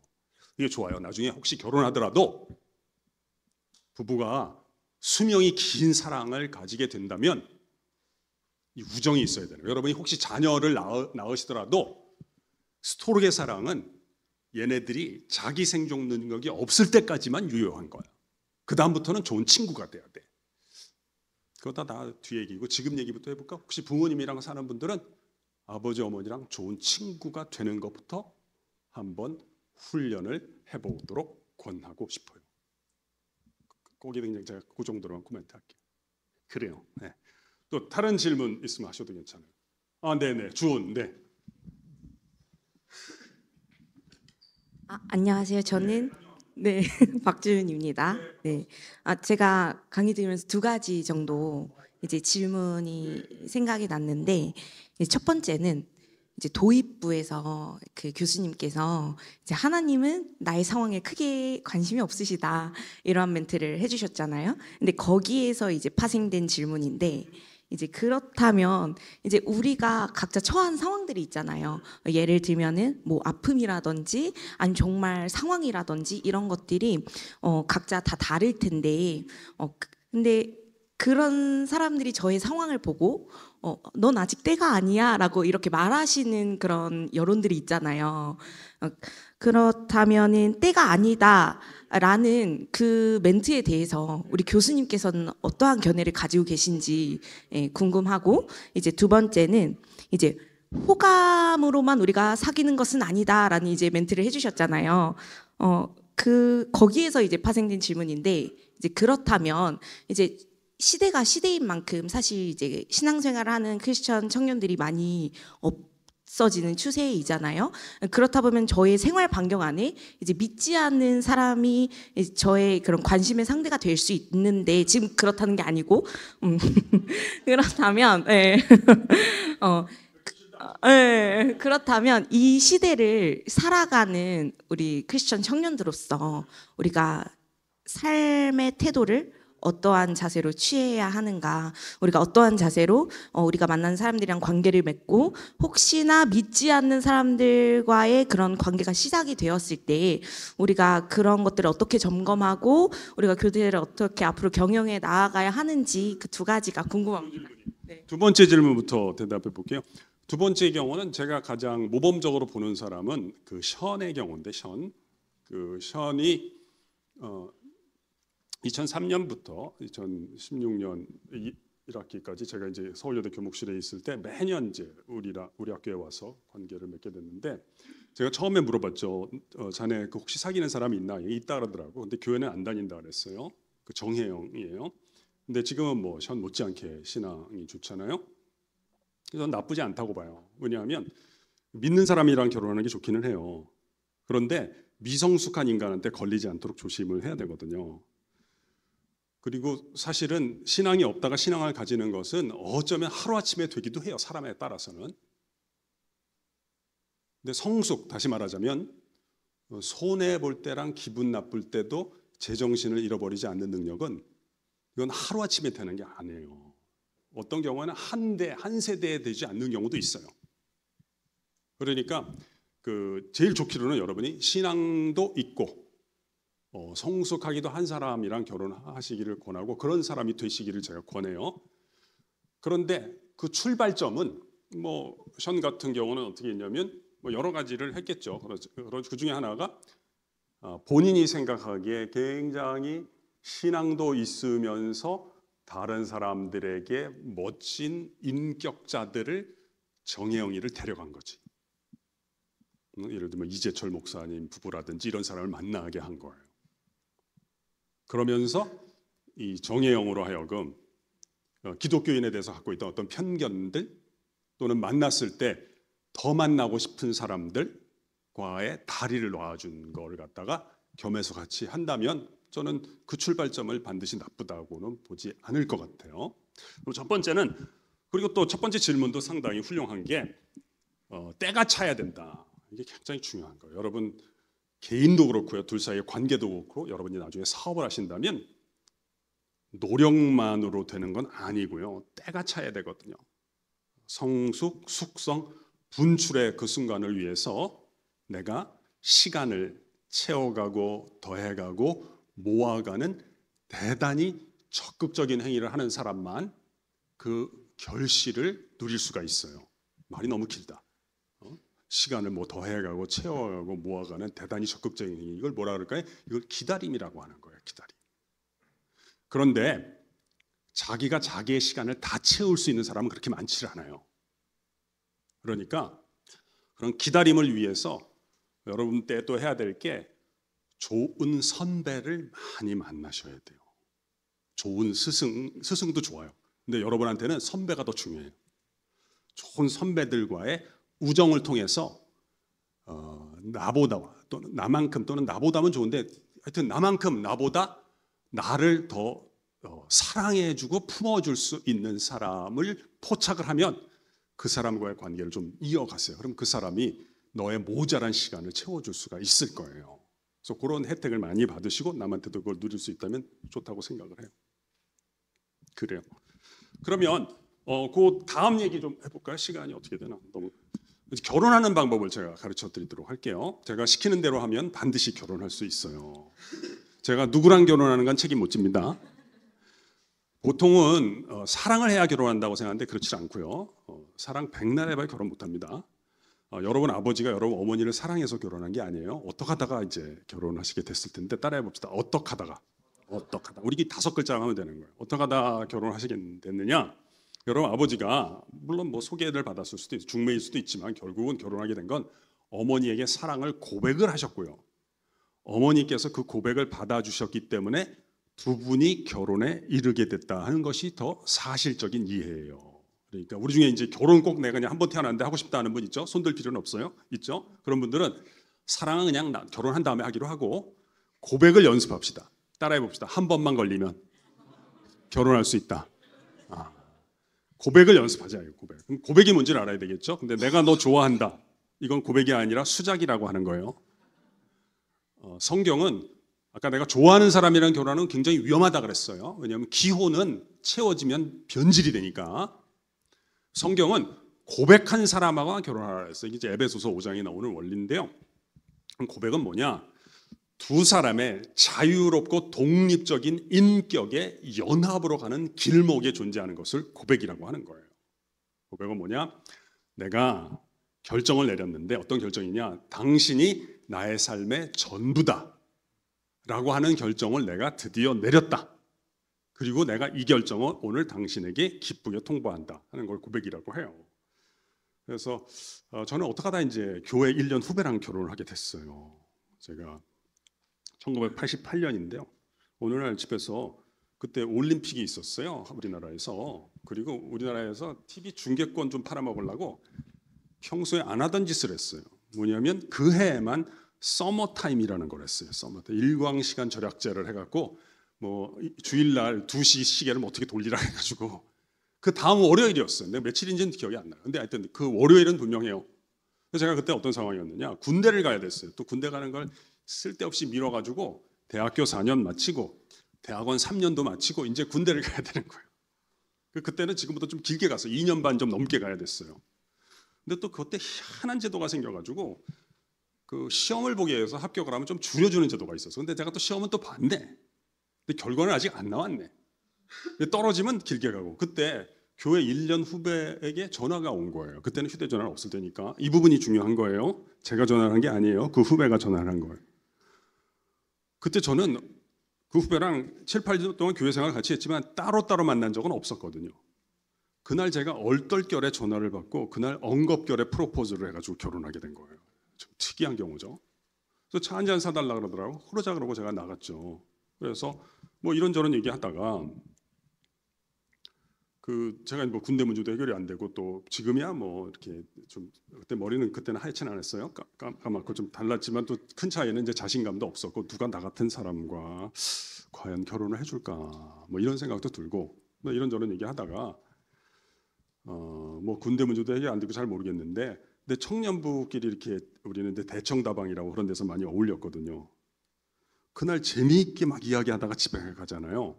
이게 좋아요. 나중에 혹시 결혼하더라도 부부가 수명이 긴 사랑을 가지게 된다면 이 우정이 있어야 되는 거예 여러분이 혹시 자녀를 낳으, 낳으시더라도 스토르의 사랑은 얘네들이 자기 생존 능력이 없을 때까지만 유효한 거야. 그 다음부터는 좋은 친구가 돼야 돼. 그거 다뒤 얘기고 지금 얘기부터 해볼까? 혹시 부모님이랑 사는 분들은 아버지 어머니랑 좋은 친구가 되는 것부터 한번 훈련을 해보도록 권하고 싶어요. 꼬기 등장 제가 그 정도로만 코멘트할게요. 그래요. 네. 또 다른 질문 있으면 하셔도 괜찮아요. 아, 네네. 주은, 네. 아, 안녕하세요. 저는 네, 네 (laughs) 박주윤입니다. 네. 아, 제가 강의 들으면서 두 가지 정도 이제 질문이 생각이 났는데 첫 번째는 이제 도입부에서 그 교수님께서 이제 하나님은 나의 상황에 크게 관심이 없으시다 이러한 멘트를 해주셨잖아요. 근데 거기에서 이제 파생된 질문인데 이제 그렇다면 이제 우리가 각자 처한 상황들이 있잖아요. 예를 들면은 뭐 아픔이라든지 아니 정말 상황이라든지 이런 것들이 어 각자 다 다를 텐데 어 그 근데 그런 사람들이 저의 상황을 보고 어, 넌 아직 때가 아니야 라고 이렇게 말하시는 그런 여론들이 있잖아요. 어, 그렇다면 때가 아니다 라는 그 멘트에 대해서 우리 교수님께서는 어떠한 견해를 가지고 계신지 예, 궁금하고 이제 두 번째는 이제 호감으로만 우리가 사귀는 것은 아니다라는 이제 멘트를 해주셨잖아요. 어, 그, 거기에서 이제 파생된 질문인데, 이제 그렇다면, 이제 시대가 시대인 만큼 사실 이제 신앙생활 하는 크리스천 청년들이 많이 없어지는 추세이잖아요. 그렇다 보면 저의 생활 반경 안에 이제 믿지 않는 사람이 저의 그런 관심의 상대가 될 수 있는데 지금 그렇다는 게 아니고 음, (laughs) 그렇다면 예. (laughs) 어, 네, 그렇다면 이 시대를 살아가는 우리 크리스천 청년들로서 우리가 삶의 태도를 어떠한 자세로 취해야 하는가, 우리가 어떠한 자세로 어, 우리가 만난 사람들이랑 관계를 맺고 혹시나 믿지 않는 사람들과의 그런 관계가 시작이 되었을 때 우리가 그런 것들을 어떻게 점검하고 우리가 교대를 어떻게 앞으로 경영해 나아가야 하는지 그 두 가지가 궁금합니다. 네. 두 번째 질문부터 대답해 볼게요. 두 번째 경우는 제가 가장 모범적으로 보는 사람은 그 션의 경우인데 션. 그 션이 어, 2003년부터 2016년 1학기까지 제가 이제 서울여대 교목실에 있을 때 매년 이제 우리라 우리 학교에 와서 관계를 맺게 됐는데 제가 처음에 물어봤죠. 어, 자네 그 혹시 사귀는 사람이 있나? 있다 그러더라고. 근데 교회는 안 다닌다 그랬어요. 그 정혜영이에요. 근데 지금은 뭐션 못지않게 신앙이 좋잖아요. 그래서 나쁘지 않다고 봐요. 왜냐하면 믿는 사람이랑 결혼하는 게 좋기는 해요. 그런데 미성숙한 인간한테 걸리지 않도록 조심을 해야 되거든요. 그리고 사실은 신앙이 없다가 신앙을 가지는 것은 어쩌면 하루아침에 되기도 해요. 사람에 따라서는. 근데 성숙, 다시 말하자면 어, 손해 볼 때랑 기분 나쁠 때도 제정신을 잃어버리지 않는 능력은 이건 하루아침에 되는 게 아니에요. 어떤 경우에는 한 대, 한 세대에 되지 않는 경우도 있어요. 그러니까 그 제일 좋기로는 여러분이 신앙도 있고 어, 성숙하기도 한 사람이랑 결혼하시기를 권하고 그런 사람이 되시기를 제가 권해요. 그런데 그 출발점은 뭐 션 같은 경우는 어떻게 했냐면 뭐 여러 가지를 했겠죠. 그 중에 하나가 어, 본인이 생각하기에 굉장히 신앙도 있으면서 다른 사람들에게 멋진 인격자들을 정혜영이를 데려간 거지. 음, 예를 들면 이재철 목사님 부부라든지 이런 사람을 만나게 한 거예요. 그러면서 이 정예영으로 하여금 어, 기독교인에 대해서 갖고 있던 어떤 편견들 또는 만났을 때 더 만나고 싶은 사람들과의 다리를 놔준 걸 갖다가 겸해서 같이 한다면 저는 그 출발점을 반드시 나쁘다고는 보지 않을 것 같아요. 그리고 첫 번째는 그리고 또 첫 번째 질문도 상당히 훌륭한 게 어, 때가 차야 된다. 이게 굉장히 중요한 거예요. 여러분 개인도 그렇고요. 둘 사이의 관계도 그렇고 여러분이 나중에 사업을 하신다면 노력만으로 되는 건 아니고요. 때가 차야 되거든요. 성숙, 숙성, 분출의 그 순간을 위해서 내가 시간을 채워가고 더해가고 모아가는 대단히 적극적인 행위를 하는 사람만 그 결실을 누릴 수가 있어요. 말이 너무 길다. 시간을 뭐 더해가고 채워가고 모아가는 대단히 적극적인 행위. 이걸 뭐라 그럴까요? 이걸 기다림이라고 하는 거예요. 기다림. 그런데 자기가 자기의 시간을 다 채울 수 있는 사람은 그렇게 많지 않아요. 그러니까 그런 기다림을 위해서 여러분 때 또 해야 될 게 좋은 선배를 많이 만나셔야 돼요. 좋은 스승, 스승도 좋아요. 근데 여러분한테는 선배가 더 중요해요. 좋은 선배들과의 우정을 통해서 어, 나보다 또는 나만큼 또는 나보다면 좋은데 하여튼 나만큼 나보다 나를 더 어, 사랑해주고 품어줄 수 있는 사람을 포착을 하면 그 사람과의 관계를 좀 이어가세요. 그럼 그 사람이 너의 모자란 시간을 채워줄 수가 있을 거예요. 그래서 그런 혜택을 많이 받으시고 남한테도 그걸 누릴 수 있다면 좋다고 생각을 해요. 그래요. 그러면 어, 그 다음 얘기 좀 해볼까요? 시간이 어떻게 되나? 너무 결혼하는 방법을 제가 가르쳐 드리도록 할게요. 제가 시키는 대로 하면 반드시 결혼할 수 있어요. 제가 누구랑 결혼하는 건 책임 못 집니다. 보통은 어, 사랑을 해야 결혼한다고 생각하는데 그렇지 않고요. 어, 사랑 백날 해봐야 결혼 못합니다. 어, 여러분 아버지가 여러분 어머니를 사랑해서 결혼한 게 아니에요. 어떻게 하다가 이제 결혼하시게 됐을 텐데 따라해 봅시다. 어떻게 하다가 어떡하다. 우리 다섯 글자 하면 되는 거예요. 어떡하다 결혼하시게 됐느냐? 여러분 아버지가 물론 뭐 소개를 받았을 수도 있고 중매일 수도 있지만 결국은 결혼하게 된 건 어머니에게 사랑을 고백을 하셨고요. 어머니께서 그 고백을 받아주셨기 때문에 두 분이 결혼에 이르게 됐다 하는 것이 더 사실적인 이해예요. 그러니까 우리 중에 이제 결혼 꼭 내가 그냥 한번 태어났는데 하고 싶다 하는 분 있죠? 손들 필요는 없어요. 있죠? 그런 분들은 사랑은 그냥 결혼한 다음에 하기로 하고 고백을 연습합시다. 따라해 봅시다. 한 번만 걸리면 결혼할 수 있다. 고백을 연습하자 이 고백. 고백이 뭔지를 알아야 되겠죠. 근데 내가 너 좋아한다. 이건 고백이 아니라 수작이라고 하는 거예요. 어, 성경은 아까 내가 좋아하는 사람이라 결혼은 굉장히 위험하다 그랬어요. 왜냐하면 기호는 채워지면 변질이 되니까. 성경은 고백한 사람하고 결혼하라 했어요. 이제 에베소서 5장에 나오는 원리인데요. 고백은 뭐냐? 두 사람의 자유롭고 독립적인 인격의 연합으로 가는 길목에 존재하는 것을 고백이라고 하는 거예요. 고백은 뭐냐? 내가 결정을 내렸는데 어떤 결정이냐? 당신이 나의 삶의 전부다. 라고 하는 결정을 내가 드디어 내렸다. 그리고 내가 이 결정을 오늘 당신에게 기쁘게 통보한다. 하는 걸 고백이라고 해요. 그래서 어, 저는 어떻게 하다 이제 교회 1년 후배랑 결혼을 하게 됐어요. 제가 1988년인데요. 오늘 날 집에서 그때 올림픽이 있었어요. 우리나라에서. 그리고 우리나라에서 TV 중계권 좀 팔아먹으려고 평소에 안 하던 짓을 했어요. 뭐냐면 그 해에만 서머타임이라는 걸 했어요. 서머타임. 일광시간 절약제를 해갖고 뭐 주일날 2시 시계를 뭐 어떻게 돌리라 해가지고 그 다음 월요일이었어요. 근데 며칠인지는 기억이 안 나요. 근데 하여튼 그 월요일은 분명해요. 그래 제가 그때 어떤 상황이었느냐. 군대를 가야 됐어요. 또 군대 가는 걸 쓸데없이 밀어가지고 대학교 4년 마치고 대학원 3년도 마치고 이제 군대를 (laughs) 가야 되는 거예요. 그 그때는 지금부터 좀 길게 가서 2년 반 좀 넘게 가야 됐어요. 근데 또 그때 희한한 제도가 생겨가지고 그 시험을 보기 위해서 합격을 하면 좀 줄여주는 제도가 있었어 근데 제가 또 시험은 또 봤네. 근데 결과는 아직 안 나왔네. 떨어지면 길게 가고 그때 교회 1년 후배에게 전화가 온 거예요. 그때는 휴대전화는 없을 테니까이 부분이 중요한 거예요. 제가 전화한게 아니에요. 그 후배가 전화를 한 거예요. 그때 저는 그 후배랑 7, 8년 동안 교회 생활 같이 했지만 따로따로 만난 적은 없었거든요. 그날 제가 얼떨결에 전화를 받고 그날 엉겁결에 프로포즈를 해가지고 결혼하게 된 거예요. 좀 특이한 경우죠. 그래서 차 한 잔 사달라 그러더라고. 그러자 그러고 제가 나갔죠. 그래서 뭐 이런저런 얘기하다가 그 제가 뭐 군대 문제도 해결이 안 되고 또 지금이야 뭐 이렇게 좀 그때 머리는 그때는 하얗진 않았어요 까, 까맣고 좀 달랐지만 또 큰 차이는 이제 자신감도 없었고 누가 나 같은 사람과 과연 결혼을 해줄까 뭐 이런 생각도 들고 뭐 이런저런 얘기하다가 어뭐 군대 문제도 해결 안 되고 잘 모르겠는데 근데 청년부끼리 이렇게 우리는 이제 대청다방이라고 그런 데서 많이 어울렸거든요 그날 재미있게 막 이야기하다가 집에 가잖아요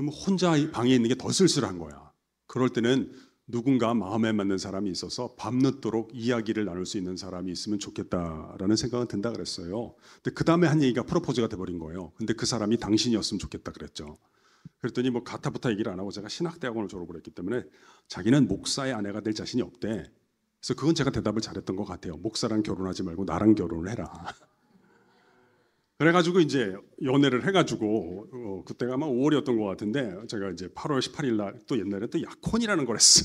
그럼 혼자 방에 있는 게 더 쓸쓸한 거야. 그럴 때는 누군가 마음에 맞는 사람이 있어서 밤늦도록 이야기를 나눌 수 있는 사람이 있으면 좋겠다라는 생각은 든다 그랬어요. 근데 그 다음에 한 얘기가 프로포즈가 돼버린 거예요. 근데 그 사람이 당신이었으면 좋겠다 그랬죠. 그랬더니 뭐 가타부타 얘기를 안 하고 제가 신학대학원을 졸업을 했기 때문에 자기는 목사의 아내가 될 자신이 없대. 그래서 그건 제가 대답을 잘했던 것 같아요. 목사랑 결혼하지 말고 나랑 결혼을 해라. 그래가지고 이제 연애를 해가지고 어, 그때가 아마 5월이었던 것 같은데 제가 이제 8월 18일 날 또 옛날에 또 약혼이라는 걸 했어.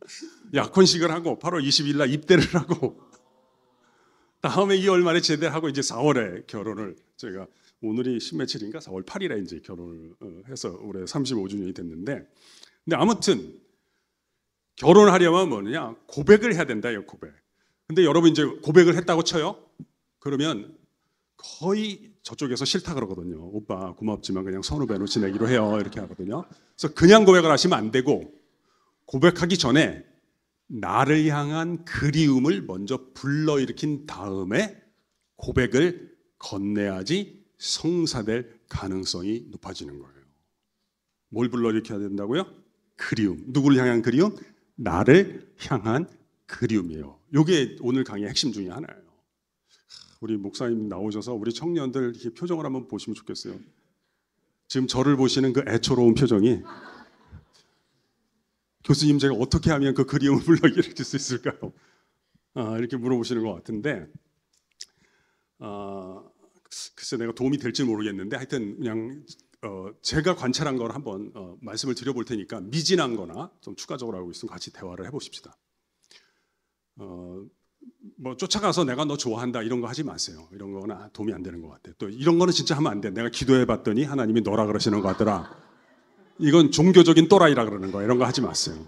(laughs) 약혼식을 하고 8월 20일 날 입대를 하고 (laughs) 다음에 2월 말에 제대하고 이제 4월에 결혼을 제가 오늘이 10 며칠인가 4월 8일에 이제 결혼을 어, 해서 올해 35주년이 됐는데 근데 아무튼 결혼하려면 뭐냐 고백을 해야 된다 요 고백. 근데 여러분 이제 고백을 했다고 쳐요. 그러면 거의 저쪽에서 싫다 그러거든요. 오빠 고맙지만 그냥 선후배로 지내기로 해요. 이렇게 하거든요. 그래서 그냥 고백을 하시면 안 되고 고백하기 전에 나를 향한 그리움을 먼저 불러일으킨 다음에 고백을 건네야지 성사될 가능성이 높아지는 거예요. 뭘 불러일으켜야 된다고요? 그리움. 누구를 향한 그리움? 나를 향한 그리움이에요. 이게 오늘 강의 핵심 중의 하나예요. 우리 목사님 나오셔서 우리 청년들 이렇게 표정을 한번 보시면 좋겠어요. 지금 저를 보시는 그 애처로운 표정이 교수님 제가 어떻게 하면 그 그리움을 (laughs) 불러일으킬 수 있을까요? 아, 이렇게 물어보시는 것 같은데 아, 글쎄 내가 도움이 될지 모르겠는데 하여튼 그냥 어, 제가 관찰한 걸 한번 어, 말씀을 드려볼 테니까 미진한 거나 좀 추가적으로 알고 있으면 같이 대화를 해보십시다. 어, 뭐 쫓아가서 내가 너 좋아한다 이런 거 하지 마세요. 이런 거는 아, 도움이 안 되는 것 같아. 또 이런 거는 진짜 하면 안 돼. 내가 기도해 봤더니 하나님이 너라 그러시는 것 같더라. 이건 종교적인 또라이라 그러는 거야. 이런 거 하지 마세요.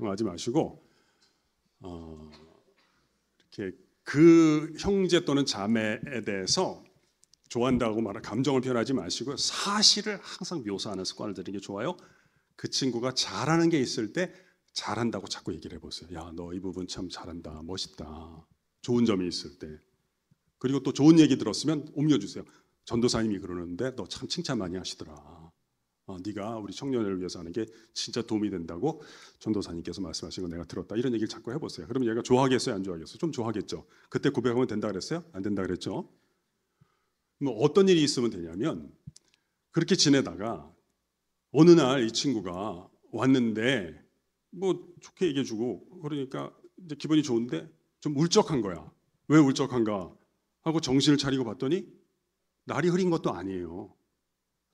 하지 마시고 어, 이렇게 그 형제 또는 자매에 대해서 좋아한다고 말한 감정을 표현하지 마시고 사실을 항상 묘사하는 습관을 들이는 게 좋아요. 그 친구가 잘하는 게 있을 때 잘한다고 자꾸 얘기를 해보세요. 야, 너 이 부분 참 잘한다. 멋있다. 좋은 점이 있을 때. 그리고 또 좋은 얘기 들었으면 옮겨주세요. 전도사님이 그러는데 너 참 칭찬 많이 하시더라. 어, 네가 우리 청년을 위해서 하는 게 진짜 도움이 된다고 전도사님께서 말씀하신 거 내가 들었다 이런 얘기를 자꾸 해보세요. 그럼 얘가 좋아하겠어요, 안 좋아하겠어요? 좀 좋아하겠죠. 그때 고백하면 된다 그랬어요? 안 된다 그랬죠. 뭐 어떤 일이 있으면 되냐면 그렇게 지내다가 어느 날 이 친구가 왔는데 뭐 좋게 얘기해주고 그러니까 이제 기분이 좋은데 좀 울적한 거야. 왜 울적한가 하고 정신을 차리고 봤더니 날이 흐린 것도 아니에요.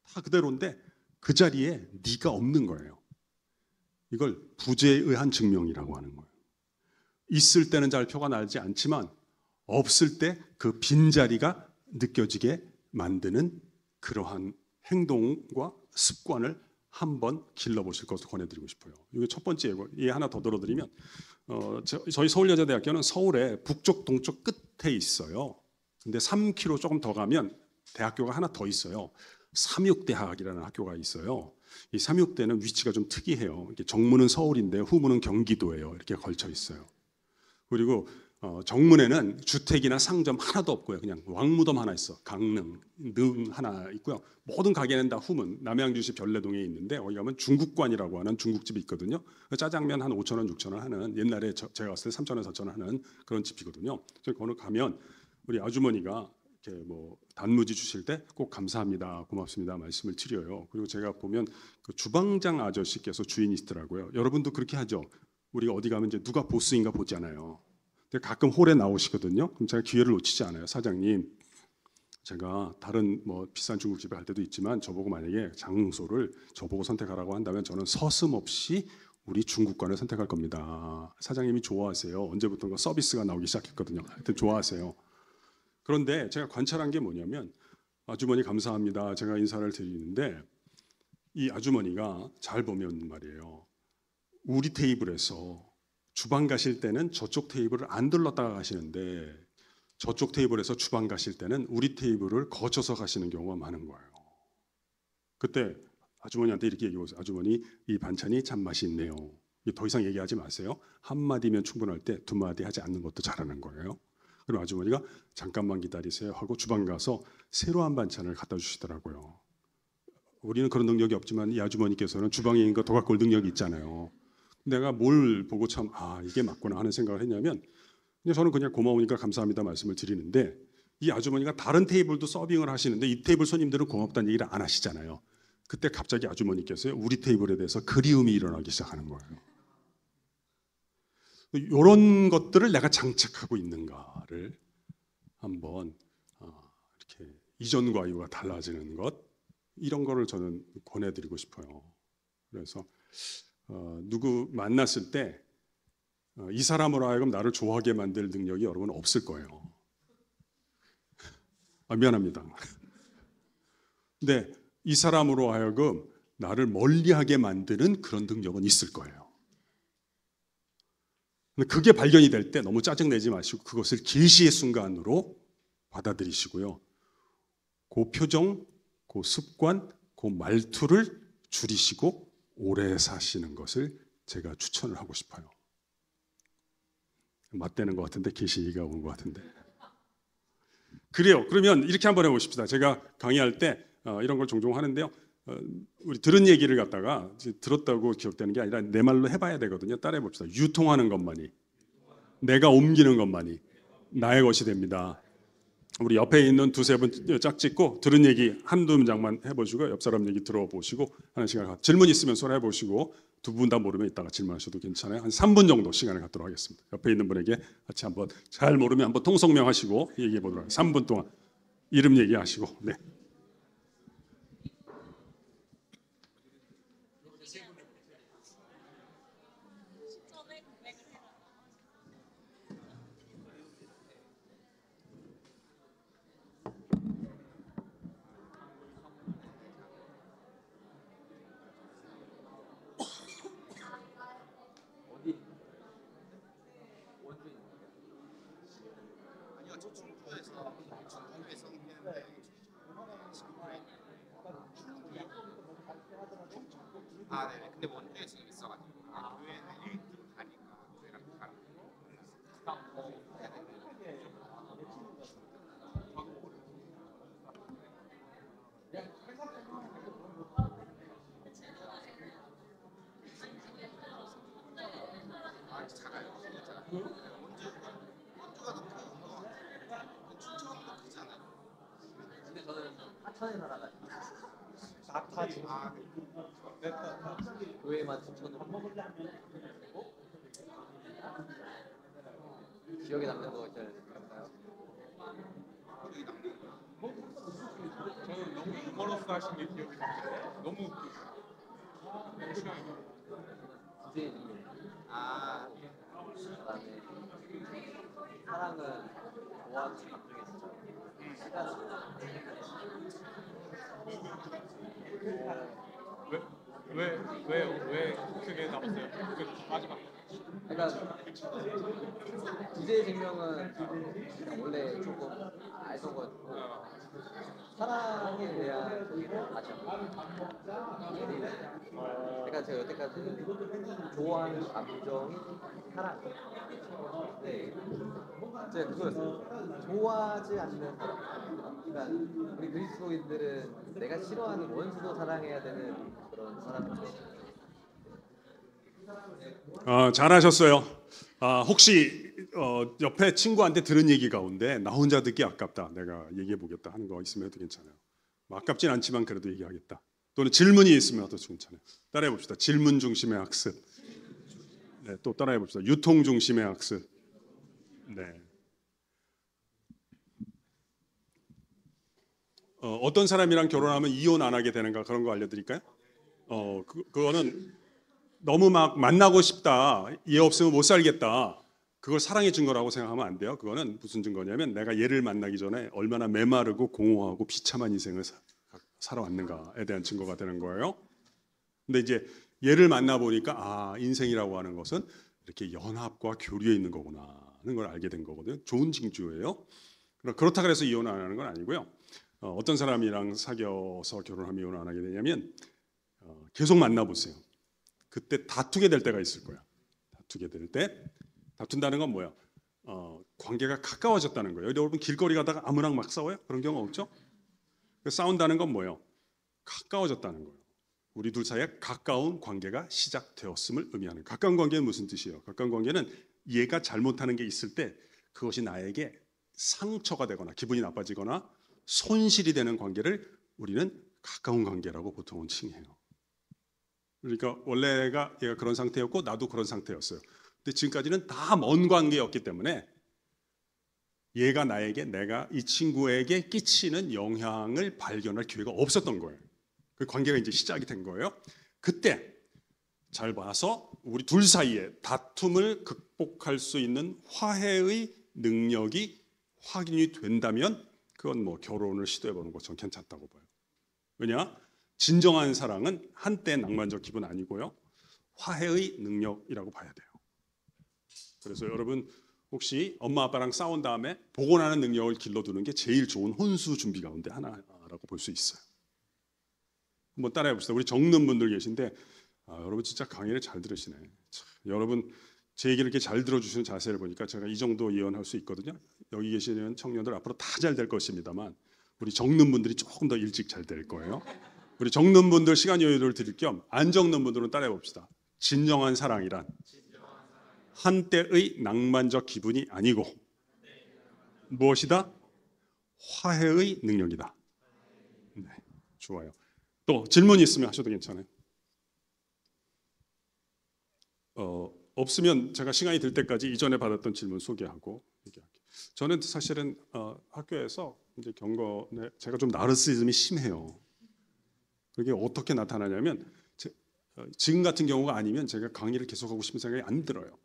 다 그대로인데 그 자리에 네가 없는 거예요. 이걸 부재에 의한 증명이라고 하는 거예요. 있을 때는 잘 표가 나지 않지만 없을 때 그 빈자리가 느껴지게 만드는 그러한 행동과 습관을 한번 길러보실 것을 권해드리고 싶어요. 이게 첫 번째 예고. 이 하나 더 들어드리면 어, 저희 서울여자대학교는 서울의 북쪽 동쪽 끝에 있어요. 근데 3km 조금 더 가면 대학교가 하나 더 있어요. 삼육대학이라는 학교가 있어요. 이 삼육대는 위치가 좀 특이해요. 정문은 서울인데 후문은 경기도예요. 이렇게 걸쳐 있어요. 그리고 어, 정문에는 주택이나 상점 하나도 없고요. 그냥 왕무덤 하나 있어. 강릉, 능 하나 있고요. 모든 가게는 다 후문, 남양주시 별내동에 있는데 거기 가면 중국관이라고 하는 중국집이 있거든요. 그 짜장면 한 5천 원, 6천 원 하는 옛날에 저, 제가 갔을 때 3천 원, 4천 원 하는 그런 집이거든요. 그래서 거기 가면 우리 아주머니가 이렇게 뭐 단무지 주실 때 꼭 감사합니다, 고맙습니다 말씀을 드려요. 그리고 제가 보면 그 주방장 아저씨께서 주인이시더라고요. 여러분도 그렇게 하죠. 우리가 어디 가면 이제 누가 보스인가 보잖아요. 가끔 홀에 나오시거든요. 그럼 제가 기회를 놓치지 않아요. 사장님, 제가 다른 뭐 비싼 중국집에 갈 때도 있지만 저보고 만약에 장소를 저보고 선택하라고 한다면 저는 서슴없이 우리 중국관을 선택할 겁니다. 사장님이 좋아하세요. 언제부턴가 서비스가 나오기 시작했거든요. 하여튼 좋아하세요. 그런데 제가 관찰한 게 뭐냐면 아주머니 감사합니다. 제가 인사를 드리는데 이 아주머니가 잘 보면 말이에요. 우리 테이블에서 주방 가실 때는 저쪽 테이블을 안 들렀다가 가시는데 저쪽 테이블에서 주방 가실 때는 우리 테이블을 거쳐서 가시는 경우가 많은 거예요. 그때 아주머니한테 이렇게 얘기해 보세요. 아주머니 이 반찬이 참맛이 있네요. 더 이상 얘기하지 마세요. 한마디면 충분할 때 두 마디 하지 않는 것도 잘하는 거예요. 그럼 아주머니가 잠깐만 기다리세요 하고 주방 가서 새로 한 반찬을 갖다 주시더라고요. 우리는 그런 능력이 없지만 이 아주머니께서는 주방에 있는 거 도각골 능력이 있잖아요. 내가 뭘 보고 참 아 이게 맞구나 하는 생각을 했냐면 그냥 저는 그냥 고마우니까 감사합니다 말씀을 드리는데 이 아주머니가 다른 테이블도 서빙을 하시는데 이 테이블 손님들은 고맙다는 얘기를 안 하시잖아요. 그때 갑자기 아주머니께서 우리 테이블에 대해서 그리움이 일어나기 시작하는 거예요. 이런 것들을 내가 장착하고 있는가를 한번 아, 이렇게 이전과 이후가 달라지는 것 이런 거를 저는 권해드리고 싶어요. 그래서 어, 누구 만났을 때이 어, 사람으로 하여금 나를 좋아하게 만들 능력이 여러분 없을 거예요. 아, 미안합니다. 근데 이 사람으로 하여금 나를 멀리하게 만드는 그런 능력은 있을 거예요. 근데 그게 발견이 될 때 너무 짜증내지 마시고 그것을 계시의 순간으로 받아들이시고요. 그 표정, 그 습관, 그 말투를 줄이시고 오래 사시는 것을 제가 추천을 하고 싶어요. 맞대는 것 같은데 계시가 온 것 같은데. 그래요. 그러면 이렇게 한번 해보십시다. 제가 강의할 때 어, 이런 걸 종종 하는데요. 어, 우리 들은 얘기를 갖다가 들었다고 기억되는 게 아니라 내 말로 해봐야 되거든요. 따라해 봅시다. 유통하는 것만이 내가 옮기는 것만이 나의 것이 됩니다. 우리 옆에 있는 두세 분짝짓고 들은 얘기 한두 문장만 해보시고 옆 사람 얘기 들어보시고 하는 시간 을갖 질문 있으면 손 해보시고 두 분 다 모르면 이따가 질문하셔도 괜찮아요. 한 3분 정도 시간을 갖도록 하겠습니다. 옆에 있는 분에게 같이 한번 잘 모르면 한번 통성명하시고 얘기해 보도록 하겠습니다. 3분 동안 이름 얘기하시고 네. 일어지고 낙타 교회만 추천으로 기억에 남는 거 있잖아요 저는 너무 걸어 하신 게 기억이 나요 너무 웃기고 시간아 사랑은 좋아하는 왜, 왜, 왜, 왜크게 나왔어요? 그 마지막. 그러니까 DJ 증명은 원래 조금 알던 거였고 사랑에 대한 아죠 그러니까 제가 여태까지 좋아하는 감정이 사랑 네 제가 그거였어요 좋아하지 않는 사랑 그러니까 우리 그리스도인들은 내가 싫어하는 원수도 사랑해야 되는 그런 사람들 어, 잘하셨어요. 아, 혹시 어, 옆에 친구한테 들은 얘기 가운데 나 혼자 듣기 아깝다. 내가 얘기해 보겠다 하는 거 있으면 해도 괜찮아요. 뭐 아깝진 않지만 그래도 얘기하겠다. 또는 질문이 있으면 더 괜찮아요. 따라해 봅시다. 질문 중심의 학습. 네, 또 따라해 봅시다. 유통 중심의 학습. 네. 어, 어떤 사람이랑 결혼하면 이혼 안 하게 되는가 그런 거 알려드릴까요? 어, 그, 그거는 너무 막 만나고 싶다. 얘 없으면 못 살겠다. 그걸 사랑해준거라고 생각하면 안 돼요. 그거는 무슨 증거냐면 내가 얘를 만나기 전에 얼마나 메마르고 공허하고 비참한 인생을 살아왔는가에 대한 증거가 되는 거예요. 근데 이제 얘를 만나 보니까 아 인생이라고 하는 것은 이렇게 연합과 교류에 있는 거구나 하는 걸 알게 된 거거든요. 좋은 징조예요. 그렇다 그래서 이혼 안 하는 건 아니고요. 어, 떤 사람이랑 사귀어서 결혼하면 이혼 안 하게 되냐면 어, 계속 만나보세요. 그때 다투게 될 때가 있을 거야. 다투게 될때 다툰다는 건 뭐야? 어, 관계가 가까워졌다는 거예요. 여러분 길거리 가다가 아무랑 막 싸워요? 그런 경우 없죠? 그 싸운다는 건 뭐예요? 가까워졌다는 거예요. 우리 둘 사이에 가까운 관계가 시작되었음을 의미하는 가까운 관계는 무슨 뜻이에요? 가까운 관계는 얘가 잘못하는 게 있을 때 그것이 나에게 상처가 되거나 기분이 나빠지거나 손실이 되는 관계를 우리는 가까운 관계라고 보통은 칭해요. 그러니까 원래가 얘가 그런 상태였고 나도 그런 상태였어요. 근데 지금까지는 다 먼 관계였기 때문에 얘가 나에게 내가 이 친구에게 끼치는 영향을 발견할 기회가 없었던 거예요. 그 관계가 이제 시작이 된 거예요. 그때 잘 봐서 우리 둘 사이에 다툼을 극복할 수 있는 화해의 능력이 확인이 된다면 그건 뭐 결혼을 시도해 보는 것처럼 괜찮다고 봐요. 왜냐? 진정한 사랑은 한때 낭만적 기분 아니고요. 화해의 능력이라고 봐야 돼요. 그래서 여러분 혹시 엄마 아빠랑 싸운 다음에 복원하는 능력을 길러두는 게 제일 좋은 혼수 준비 가운데 하나라고 볼 수 있어요. 한번 따라해 봅시다. 우리 적는 분들 계신데 아, 여러분 진짜 강의를 잘 들으시네. 참, 여러분 제 얘기를 이렇게 잘 들어주시는 자세를 보니까 제가 이 정도 예언할 수 있거든요. 여기 계시는 청년들 앞으로 다 잘 될 것입니다만 우리 적는 분들이 조금 더 일찍 잘 될 거예요. 우리 적는 분들 시간 여유를 드릴 겸 안 적는 분들은 따라해 봅시다. 진정한 사랑이란 한때의 낭만적 기분이 아니고 무엇이다? 화해의 능력이다. 네, 좋아요. 또 질문이 있으면 하셔도 괜찮아요. 어, 없으면 제가 시간이 될 때까지 이전에 받았던 질문 소개하고 얘기할게요. 저는 사실은 어, 학교에서 이제 경건에 제가 좀 나르시즘이 심해요. 그게 어떻게 나타나냐면 어, 지금 같은 경우가 아니면 제가 강의를 계속하고 싶은 생각이 안 들어요.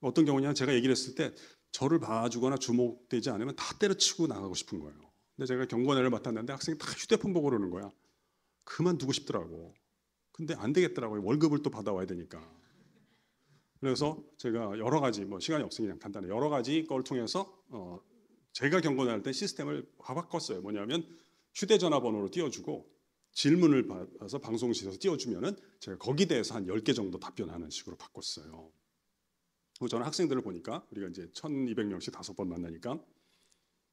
어떤 경우냐면 제가 얘기를 했을 때 저를 봐주거나 주목되지 않으면 다 때려치고 나가고 싶은 거예요. 근데 제가 경고회를 맡았는데 학생이 다 휴대폰 보고 그러는 거야. 그만두고 싶더라고. 근데 안 되겠더라고요. 월급을 또 받아와야 되니까. 그래서 제가 여러 가지 뭐 시간이 없으니 까 간단히 여러 가지 걸 통해서 어 제가 경건할 때 시스템을 바꿨어요. 뭐냐면 휴대전화 번호로 띄워주고 질문을 받아서 방송실에서 띄워주면은 제가 거기 대해서 한 10개 정도 답변하는 식으로 바꿨어요. 저는 학생들을 보니까 우리가 이제 1200명씩 다섯 번 만나니까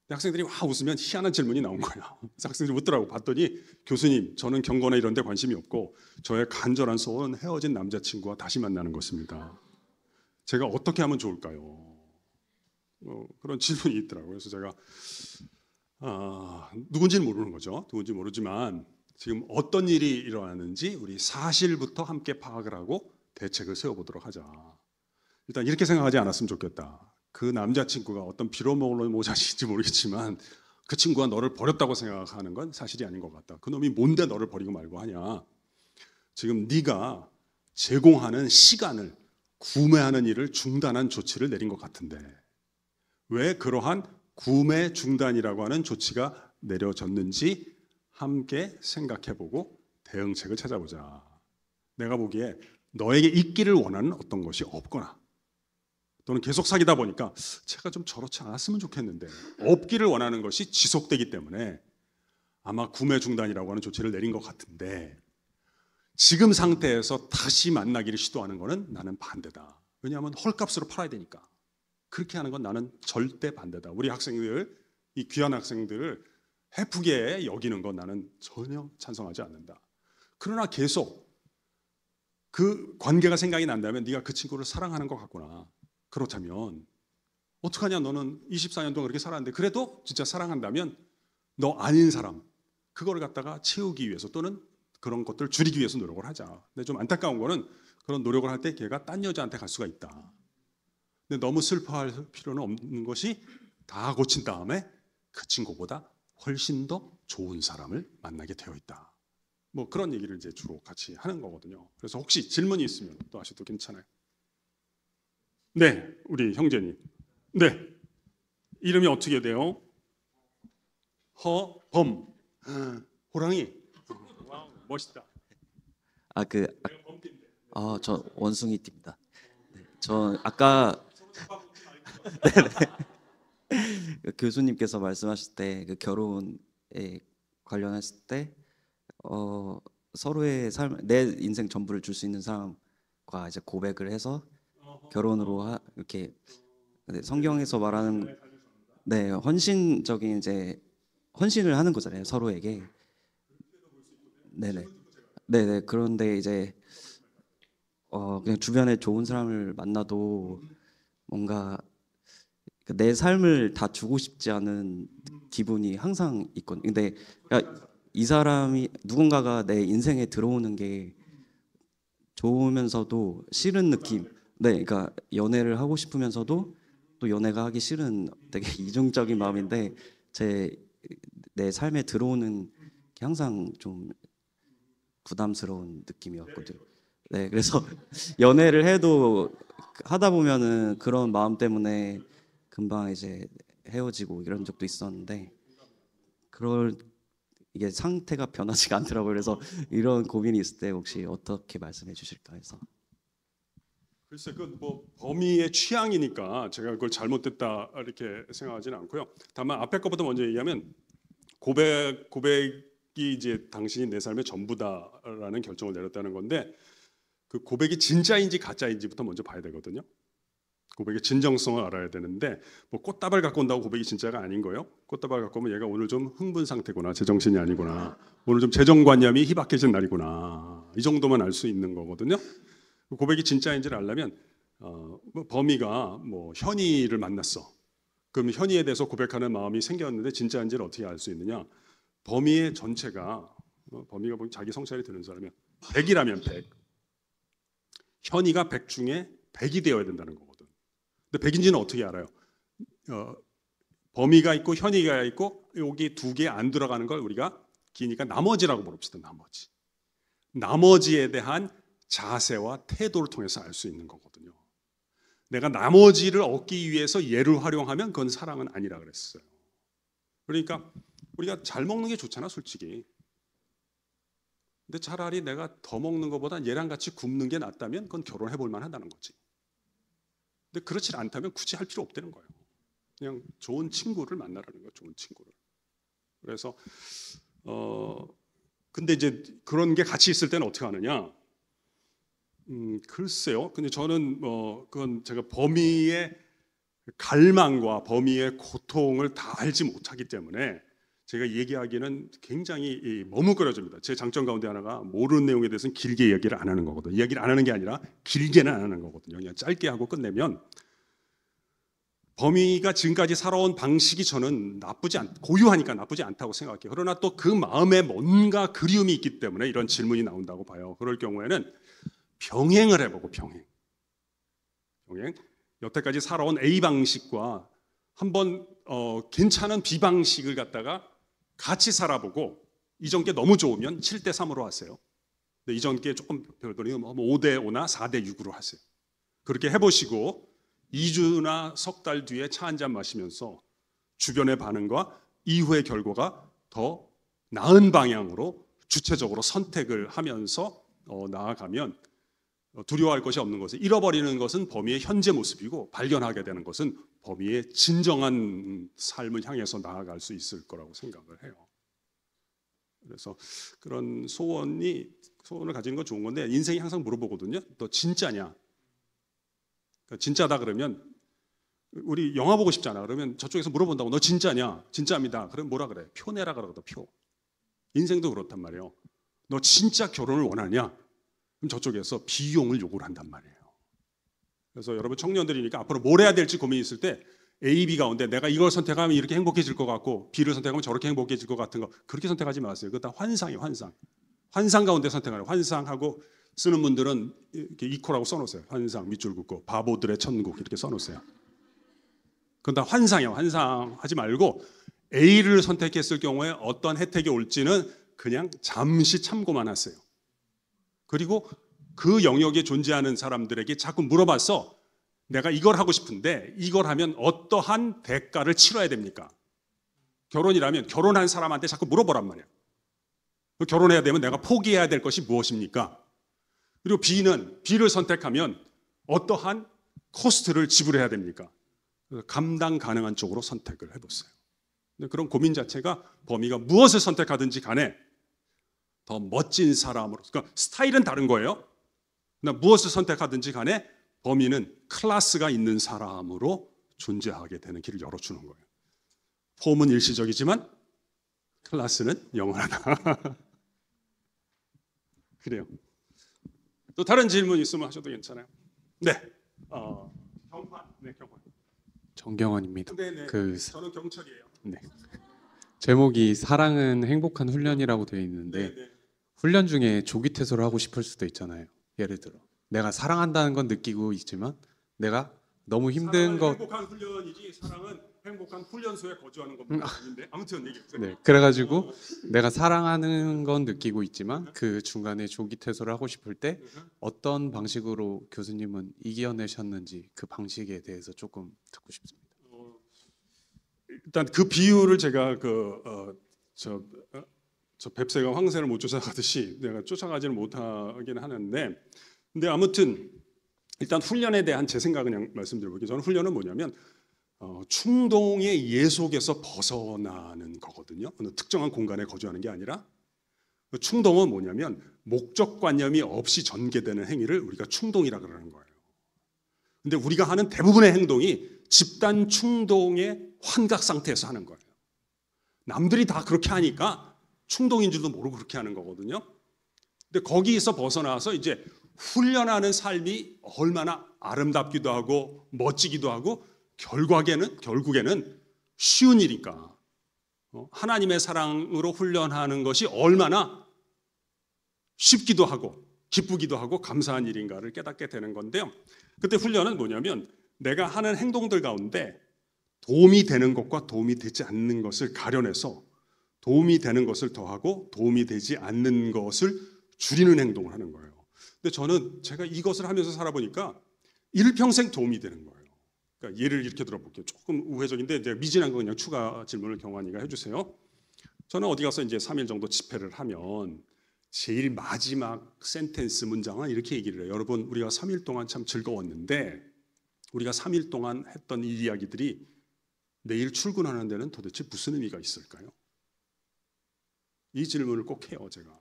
학생들이 와 웃으면 희한한 질문이 나온 거야. (laughs) 그래서 학생들이 웃더라고 봤더니 교수님 저는 경건에 이런 데 관심이 없고 저의 간절한 소원 헤어진 남자친구와 다시 만나는 것입니다. 제가 어떻게 하면 좋을까요? 뭐 그런 질문이 있더라고요. 그래서 제가 아, 누군지는 모르는 거죠. 누군지 모르지만 지금 어떤 일이 일어나는지 우리 사실부터 함께 파악을 하고 대책을 세워보도록 하자. 일단 이렇게 생각하지 않았으면 좋겠다. 그 남자친구가 어떤 빌어먹을 모자식인지 모르겠지만 그 친구가 너를 버렸다고 생각하는 건 사실이 아닌 것 같다. 그놈이 뭔데 너를 버리고 말고 하냐. 지금 네가 제공하는 시간을 구매하는 일을 중단한 조치를 내린 것 같은데 왜 그러한 구매 중단이라고 하는 조치가 내려졌는지 함께 생각해보고 대응책을 찾아보자. 내가 보기에 너에게 있기를 원하는 어떤 것이 없거나 또는 계속 사귀다 보니까 제가 좀 저렇지 않았으면 좋겠는데 없기를 원하는 것이 지속되기 때문에 아마 구매 중단이라고 하는 조치를 내린 것 같은데 지금 상태에서 다시 만나기를 시도하는 것은 나는 반대다. 왜냐하면 헐값으로 팔아야 되니까. 그렇게 하는 건 나는 절대 반대다. 우리 학생들, 이 귀한 학생들을 해프게 여기는 건 나는 전혀 찬성하지 않는다. 그러나 계속 그 관계가 생각이 난다면 네가 그 친구를 사랑하는 것 같구나. 그렇다면 어떡하냐 너는 24년 동안 그렇게 살았는데 그래도 진짜 사랑한다면 너 아닌 사람 그거를 갖다가 채우기 위해서 또는 그런 것들 줄이기 위해서 노력을 하자. 근데 좀 안타까운 거는 그런 노력을 할 때 걔가 딴 여자한테 갈 수가 있다. 근데 너무 슬퍼할 필요는 없는 것이 다 고친 다음에 그 친구보다 훨씬 더 좋은 사람을 만나게 되어 있다. 뭐 그런 얘기를 이제 주로 같이 하는 거거든요. 그래서 혹시 질문이 있으면 또 하셔도 괜찮아요. 네, 우리 형제님. 네. 이름이 어떻게 돼요? 허범. 아, 호랑이. 와 멋있다. 아, 그 아, 어, 저 원숭이 띠입니다. 네, 저 아까 (laughs) 네, 네. 그 교수님께서 말씀하실 때그 결혼에 관련했을 때 어, 서로의 삶, 내 인생 전부를 줄 수 있는 사람과 이제 고백을 해서 결혼으로 하, 이렇게 네, 성경에서 말하는 네 헌신적인 이제 헌신을 하는 거잖아요 서로에게 네네 네네 그런데 이제 어 그냥 주변에 좋은 사람을 만나도 뭔가 그 내 삶을 다 주고 싶지 않은 기분이 항상 있거든요. 근데 그이 사람이 누군가가 내 인생에 들어오는 게 좋으면서도 싫은 느낌. 네, 그러니까 연애를 하고 싶으면서도 또 연애가 하기 싫은 되게 (laughs) 이중적인 마음인데 제 내 삶에 들어오는 게 항상 좀 부담스러운 느낌이었거든요. 네, 그래서 (laughs) 연애를 해도 하다 보면은 그런 마음 때문에 금방 이제 헤어지고 이런 적도 있었는데 그럴 이게 상태가 변하지가 않더라고요. 그래서 (laughs) 이런 고민이 있을 때 혹시 어떻게 말씀해 주실까 해서. 글쎄 그 뭐 범위의 취향이니까 제가 그걸 잘못됐다 이렇게 생각하지는 않고요. 다만 앞에 것부터 먼저 얘기하면 고백 고백이 이제 당신이 내 삶의 전부다라는 결정을 내렸다는 건데 그 고백이 진짜인지 가짜인지부터 먼저 봐야 되거든요. 고백의 진정성을 알아야 되는데 뭐 꽃다발 갖고 온다고 고백이 진짜가 아닌 거예요. 꽃다발 갖고 오면 얘가 오늘 좀 흥분 상태구나, 제정신이 아니구나, 오늘 좀 재정관념이 희박해진 날이구나 이 정도만 알 수 있는 거거든요. 그 고백이 진짜인지를 알려면 어, 뭐 범이가 뭐 현이를 만났어. 그럼 현이에 대해서 고백하는 마음이 생겼는데 진짜인지를 어떻게 알 수 있느냐? 범이의 전체가 어, 범이가 보기 자기 성찰이 되는 사람이야. 100이라면 100. 현이가 100 중에 100이 되어야 된다는 거고. 근데 백인지는 어떻게 알아요? 어, 범위가 있고 현위가 있고 여기 두 개 안 들어가는 걸 우리가 기니까 나머지라고 부릅시다. 나머지. 나머지에 대한 자세와 태도를 통해서 알 수 있는 거거든요. 내가 나머지를 얻기 위해서 얘를 활용하면 그건 사랑은 아니라 그랬어요. 그러니까 우리가 잘 먹는 게 좋잖아, 솔직히. 근데 차라리 내가 더 먹는 것보다 얘랑 같이 굶는 게 낫다면 그건 결혼해 볼 만하다는 거지. 근데 그렇지 않다면 굳이 할 필요 없다는 거예요. 그냥 좋은 친구를 만나라는 거예요. 좋은 친구를. 그래서 어 근데 이제 그런 게 같이 있을 때는 어떻게 하느냐? 음 글쎄요. 근데 저는 뭐 그건 제가 범위의 갈망과 범위의 고통을 다 알지 못하기 때문에 제가 얘기하기는 굉장히 머뭇거려집니다. 제 장점 가운데 하나가 모르는 내용에 대해서는 길게 이기를안 하는 거거든요. 이기를안 하는 게 아니라 길게는 안 하는 거거든요. 그냥 짧게 하고 끝내면 범위가 지금까지 살아온 방식이 저는 나쁘지 않, 고유하니까 나쁘지 않다고 생각해요. 그러나 또 그 마음에 뭔가 그리움이 있기 때문에 이런 질문이 나온다고 봐요. 그럴 경우에는 병행을 해보고 병행. 병행. 여태까지 살아온 A 방식과 한번 어, 괜찮은 B 방식을 갖다가 같이 살아보고 이전 게 너무 좋으면 7대 3으로 하세요. 근데 이전 게 조금 별도니 5대 뭐, 뭐 5나 4대 6으로 하세요. 그렇게 해보시고 2주나 석 달 뒤에 차 한 잔 마시면서 주변의 반응과 이후의 결과가 더 나은 방향으로 주체적으로 선택을 하면서 어, 나아가면 어, 두려워할 것이 없는 것은 잃어버리는 것은 범위의 현재 모습이고 발견하게 되는 것은 범위의 진정한 삶을 향해서 나아갈 수 있을 거라고 생각을 해요. 그래서 그런 소원이 소원을 가지는 건 좋은 건데 인생이 항상 물어보거든요. 너 진짜냐? 그러니까 진짜다 그러면 우리 영화 보고 싶잖아. 그러면 저쪽에서 물어본다고 너 진짜냐? 진짜입니다. 그럼 뭐라 그래? 표 내라 그러거든 표. 인생도 그렇단 말이에요. 너 진짜 결혼을 원하냐? 그럼 저쪽에서 비용을 요구를 한단 말이에요. 그래서 여러분 청년들이니까 앞으로 뭘 해야 될지 고민이 있을 때 A, B 가운데 내가 이걸 선택하면 이렇게 행복해질 것 같고 B를 선택하면 저렇게 행복해질 것 같은 거 그렇게 선택하지 마세요. 그거 다 환상이에요. 환상. 환상 가운데 선택하는 환상하고 쓰는 분들은 이렇게 이코라고 써놓으세요. 환상 밑줄 긋고 바보들의 천국 이렇게 써놓으세요. 그건 다 환상이에요. 환상하지 말고 A를 선택했을 경우에 어떤 혜택이 올지는 그냥 잠시 참고만 하세요. 그리고 그 영역에 존재하는 사람들에게 자꾸 물어봐서 내가 이걸 하고 싶은데 이걸 하면 어떠한 대가를 치러야 됩니까? 결혼이라면 결혼한 사람한테 자꾸 물어보란 말이야. 결혼해야 되면 내가 포기해야 될 것이 무엇입니까? 그리고 B는 B를 선택하면 어떠한 코스트를 지불해야 됩니까? 감당 가능한 쪽으로 선택을 해보세요. 그런 고민 자체가 범위가 무엇을 선택하든지 간에 더 멋진 사람으로. 그러니까 스타일은 다른 거예요. 나 그러니까 무엇을 선택하든지 간에 범인은 클라스가 있는 사람으로 존재하게 되는 길을 열어주는 거예요. 폼은 일시적이지만 클라스는 영원하다. (laughs) 그래요. 또 다른 질문 있으면 하셔도 괜찮아요. 네. 어, 경환. 네, 경환. 정경환입니다. 네, 네. 그 저는 경철이에요. 네. 제목이 사랑은 행복한 훈련이라고 되어 있는데 네네. 네. 훈련 중에 조기 퇴소를 하고 싶을 수도 있잖아요. 예를 들어 내가 사랑한다는 건 느끼고 있지만 내가 너무 힘든 거 행복한 훈련이지 사랑은 행복한 훈련소에 거주하는 겁니다. 음. 아닌데 아무튼 얘기했어요. 네, 그래가지고 내가 사랑하는 건 느끼고 있지만 그 중간에 조기 퇴소를 하고 싶을 때 어떤 방식으로 교수님은 이겨내셨는지 그 방식에 대해서 조금 듣고 싶습니다. 어, 일단 그 비유를 제가 그저 어, 어저 뱁새가 황새를 못 쫓아가듯이 내가 쫓아가지는 못하긴 하는데 근데 아무튼 일단 훈련에 대한 제 생각 그냥 말씀드려볼게요. 저는 훈련은 뭐냐면 어, 충동의 예속에서 벗어나는 거거든요. 어느 특정한 공간에 거주하는 게 아니라 그 충동은 뭐냐면 목적관념이 없이 전개되는 행위를 우리가 충동이라 그러는 거예요. 근데 우리가 하는 대부분의 행동이 집단 충동의 환각 상태에서 하는 거예요. 남들이 다 그렇게 하니까 충동인 줄도 모르고 그렇게 하는 거거든요. 근데 거기에서 벗어나서 이제 훈련하는 삶이 얼마나 아름답기도 하고 멋지기도 하고 결과에는 결국에는 쉬운 일인가 어, 하나님의 사랑으로 훈련하는 것이 얼마나 쉽기도 하고 기쁘기도 하고 감사한 일인가를 깨닫게 되는 건데요. 그때 훈련은 뭐냐면 내가 하는 행동들 가운데 도움이 되는 것과 도움이 되지 않는 것을 가려내서 도움이 되는 것을 더하고 도움이 되지 않는 것을 줄이는 행동을 하는 거예요. 근데 저는 제가 이것을 하면서 살아보니까 일평생 도움이 되는 거예요. 그러니까 예를 이렇게 들어볼게요. 조금 우회적인데 제 미진한 거 그냥 추가 질문을 경환이가 해주세요. 저는 어디 가서 이제 3일 정도 집회를 하면 제일 마지막 센텐스 문장은 이렇게 얘기를 해요. 여러분 우리가 3일 동안 참 즐거웠는데 우리가 3일 동안 했던 이 이야기들이 내일 출근하는 데는 도대체 무슨 의미가 있을까요? 이 질문을 꼭 해요, 제가.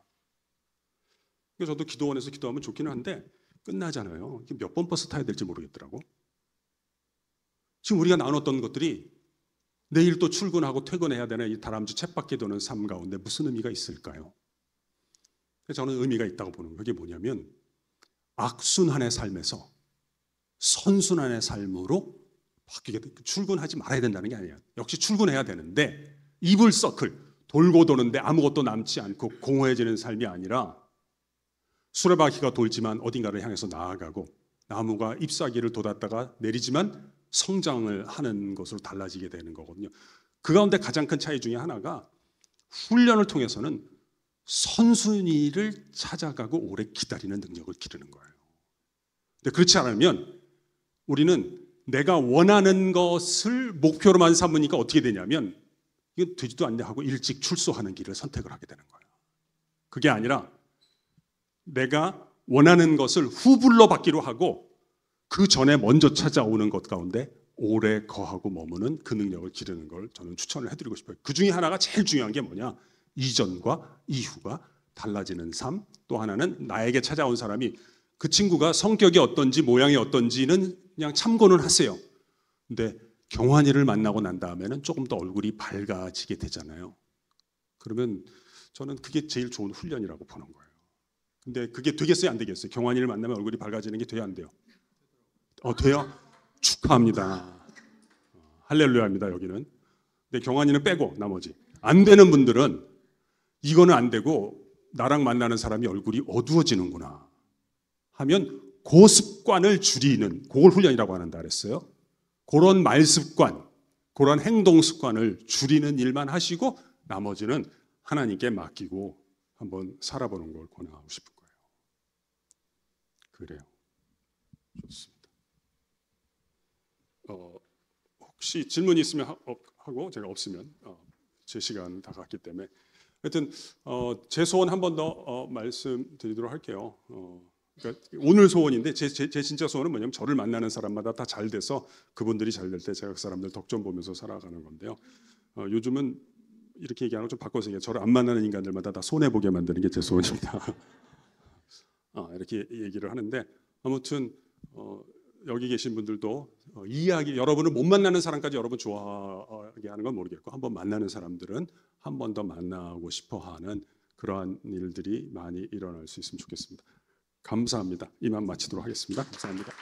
그래서 저도 기도원에서 기도하면 좋기는 한데 끝나잖아요. 몇 번 버스 타야 될지 모르겠더라고. 지금 우리가 나눴던 것들이 내일 또 출근하고 퇴근해야 되는 이 다람쥐 챗바퀴 도는 삶 가운데 무슨 의미가 있을까요? 저는 의미가 있다고 보는 게 뭐냐면 악순환의 삶에서 선순환의 삶으로 바뀌게 출근하지 말아야 된다는 게 아니야. 역시 출근해야 되는데 이불 서클 돌고 도는데 아무것도 남지 않고 공허해지는 삶이 아니라 수레바퀴가 돌지만 어딘가를 향해서 나아가고 나무가 잎사귀를 돋았다가 내리지만 성장을 하는 것으로 달라지게 되는 거거든요. 그 가운데 가장 큰 차이 중에 하나가 훈련을 통해서는 선순위를 찾아가고 오래 기다리는 능력을 기르는 거예요. 근데 그렇지 않으면 우리는 내가 원하는 것을 목표로만 삼으니까 어떻게 되냐면 이건 되지도 않냐 하고 일찍 출소하는 길을 선택을 하게 되는 거예요. 그게 아니라 내가 원하는 것을 후불로 받기로 하고 그 전에 먼저 찾아오는 것 가운데 오래 거하고 머무는 그 능력을 기르는 걸 저는 추천을 해드리고 싶어요. 그 중에 하나가 제일 중요한 게 뭐냐? 이전과 이후가 달라지는 삶. 또 하나는 나에게 찾아온 사람이 그 친구가 성격이 어떤지 모양이 어떤지는 그냥 참고는 하세요. 근데 경환이를 만나고 난 다음에는 조금 더 얼굴이 밝아지게 되잖아요. 그러면 저는 그게 제일 좋은 훈련이라고 보는 거예요. 근데 그게 되겠어요, 안 되겠어요? 경환이를 만나면 얼굴이 밝아지는 게 돼요, 안 돼요? 어, 돼요? 축하합니다. 어, 할렐루야입니다, 여기는. 근데 경환이는 빼고 나머지 안 되는 분들은 이거는 안 되고 나랑 만나는 사람이 얼굴이 어두워지는구나 하면 고습관을 줄이는 그걸 훈련이라고 하는다 그랬어요. 그런 말 습관, 그런 행동 습관을 줄이는 일만 하시고 나머지는 하나님께 맡기고 한번 살아보는 걸 권하고 싶을 거예요. 그래요. 좋습니다. 어, 혹시 질문 있으면 하, 어, 고 제가 없으면 어, 제 시간 다 갔기 때문에 하여튼 어, 제 소원 한 번더 어, 말씀드리도록 할게요. 어, 그러니까 오늘 소원인데 제, 제, 제, 진짜 소원은 뭐냐면 저를 만나는 사람마다 다 잘 돼서 그분들이 잘 될 때 제가 그 사람들 덕 좀 보면서 살아가는 건데요. 어, 요즘은 이렇게 얘기하는 좀 바꿔서 얘기해 저를 안 만나는 인간들마다 다 손해 보게 만드는 게 제 소원입니다. 아, (laughs) 이렇게 얘기를 하는데 아무튼 어, 여기 계신 분들도 어, 이야기 여러분을 못 만나는 사람까지 여러분 좋아하게 하는 건 모르겠고 한번 만나는 사람들은 한 번 더 만나고 싶어하는 그러한 일들이 많이 일어날 수 있으면 좋겠습니다. 감사합니다. 이만 마치도록 하겠습니다. 감사합니다.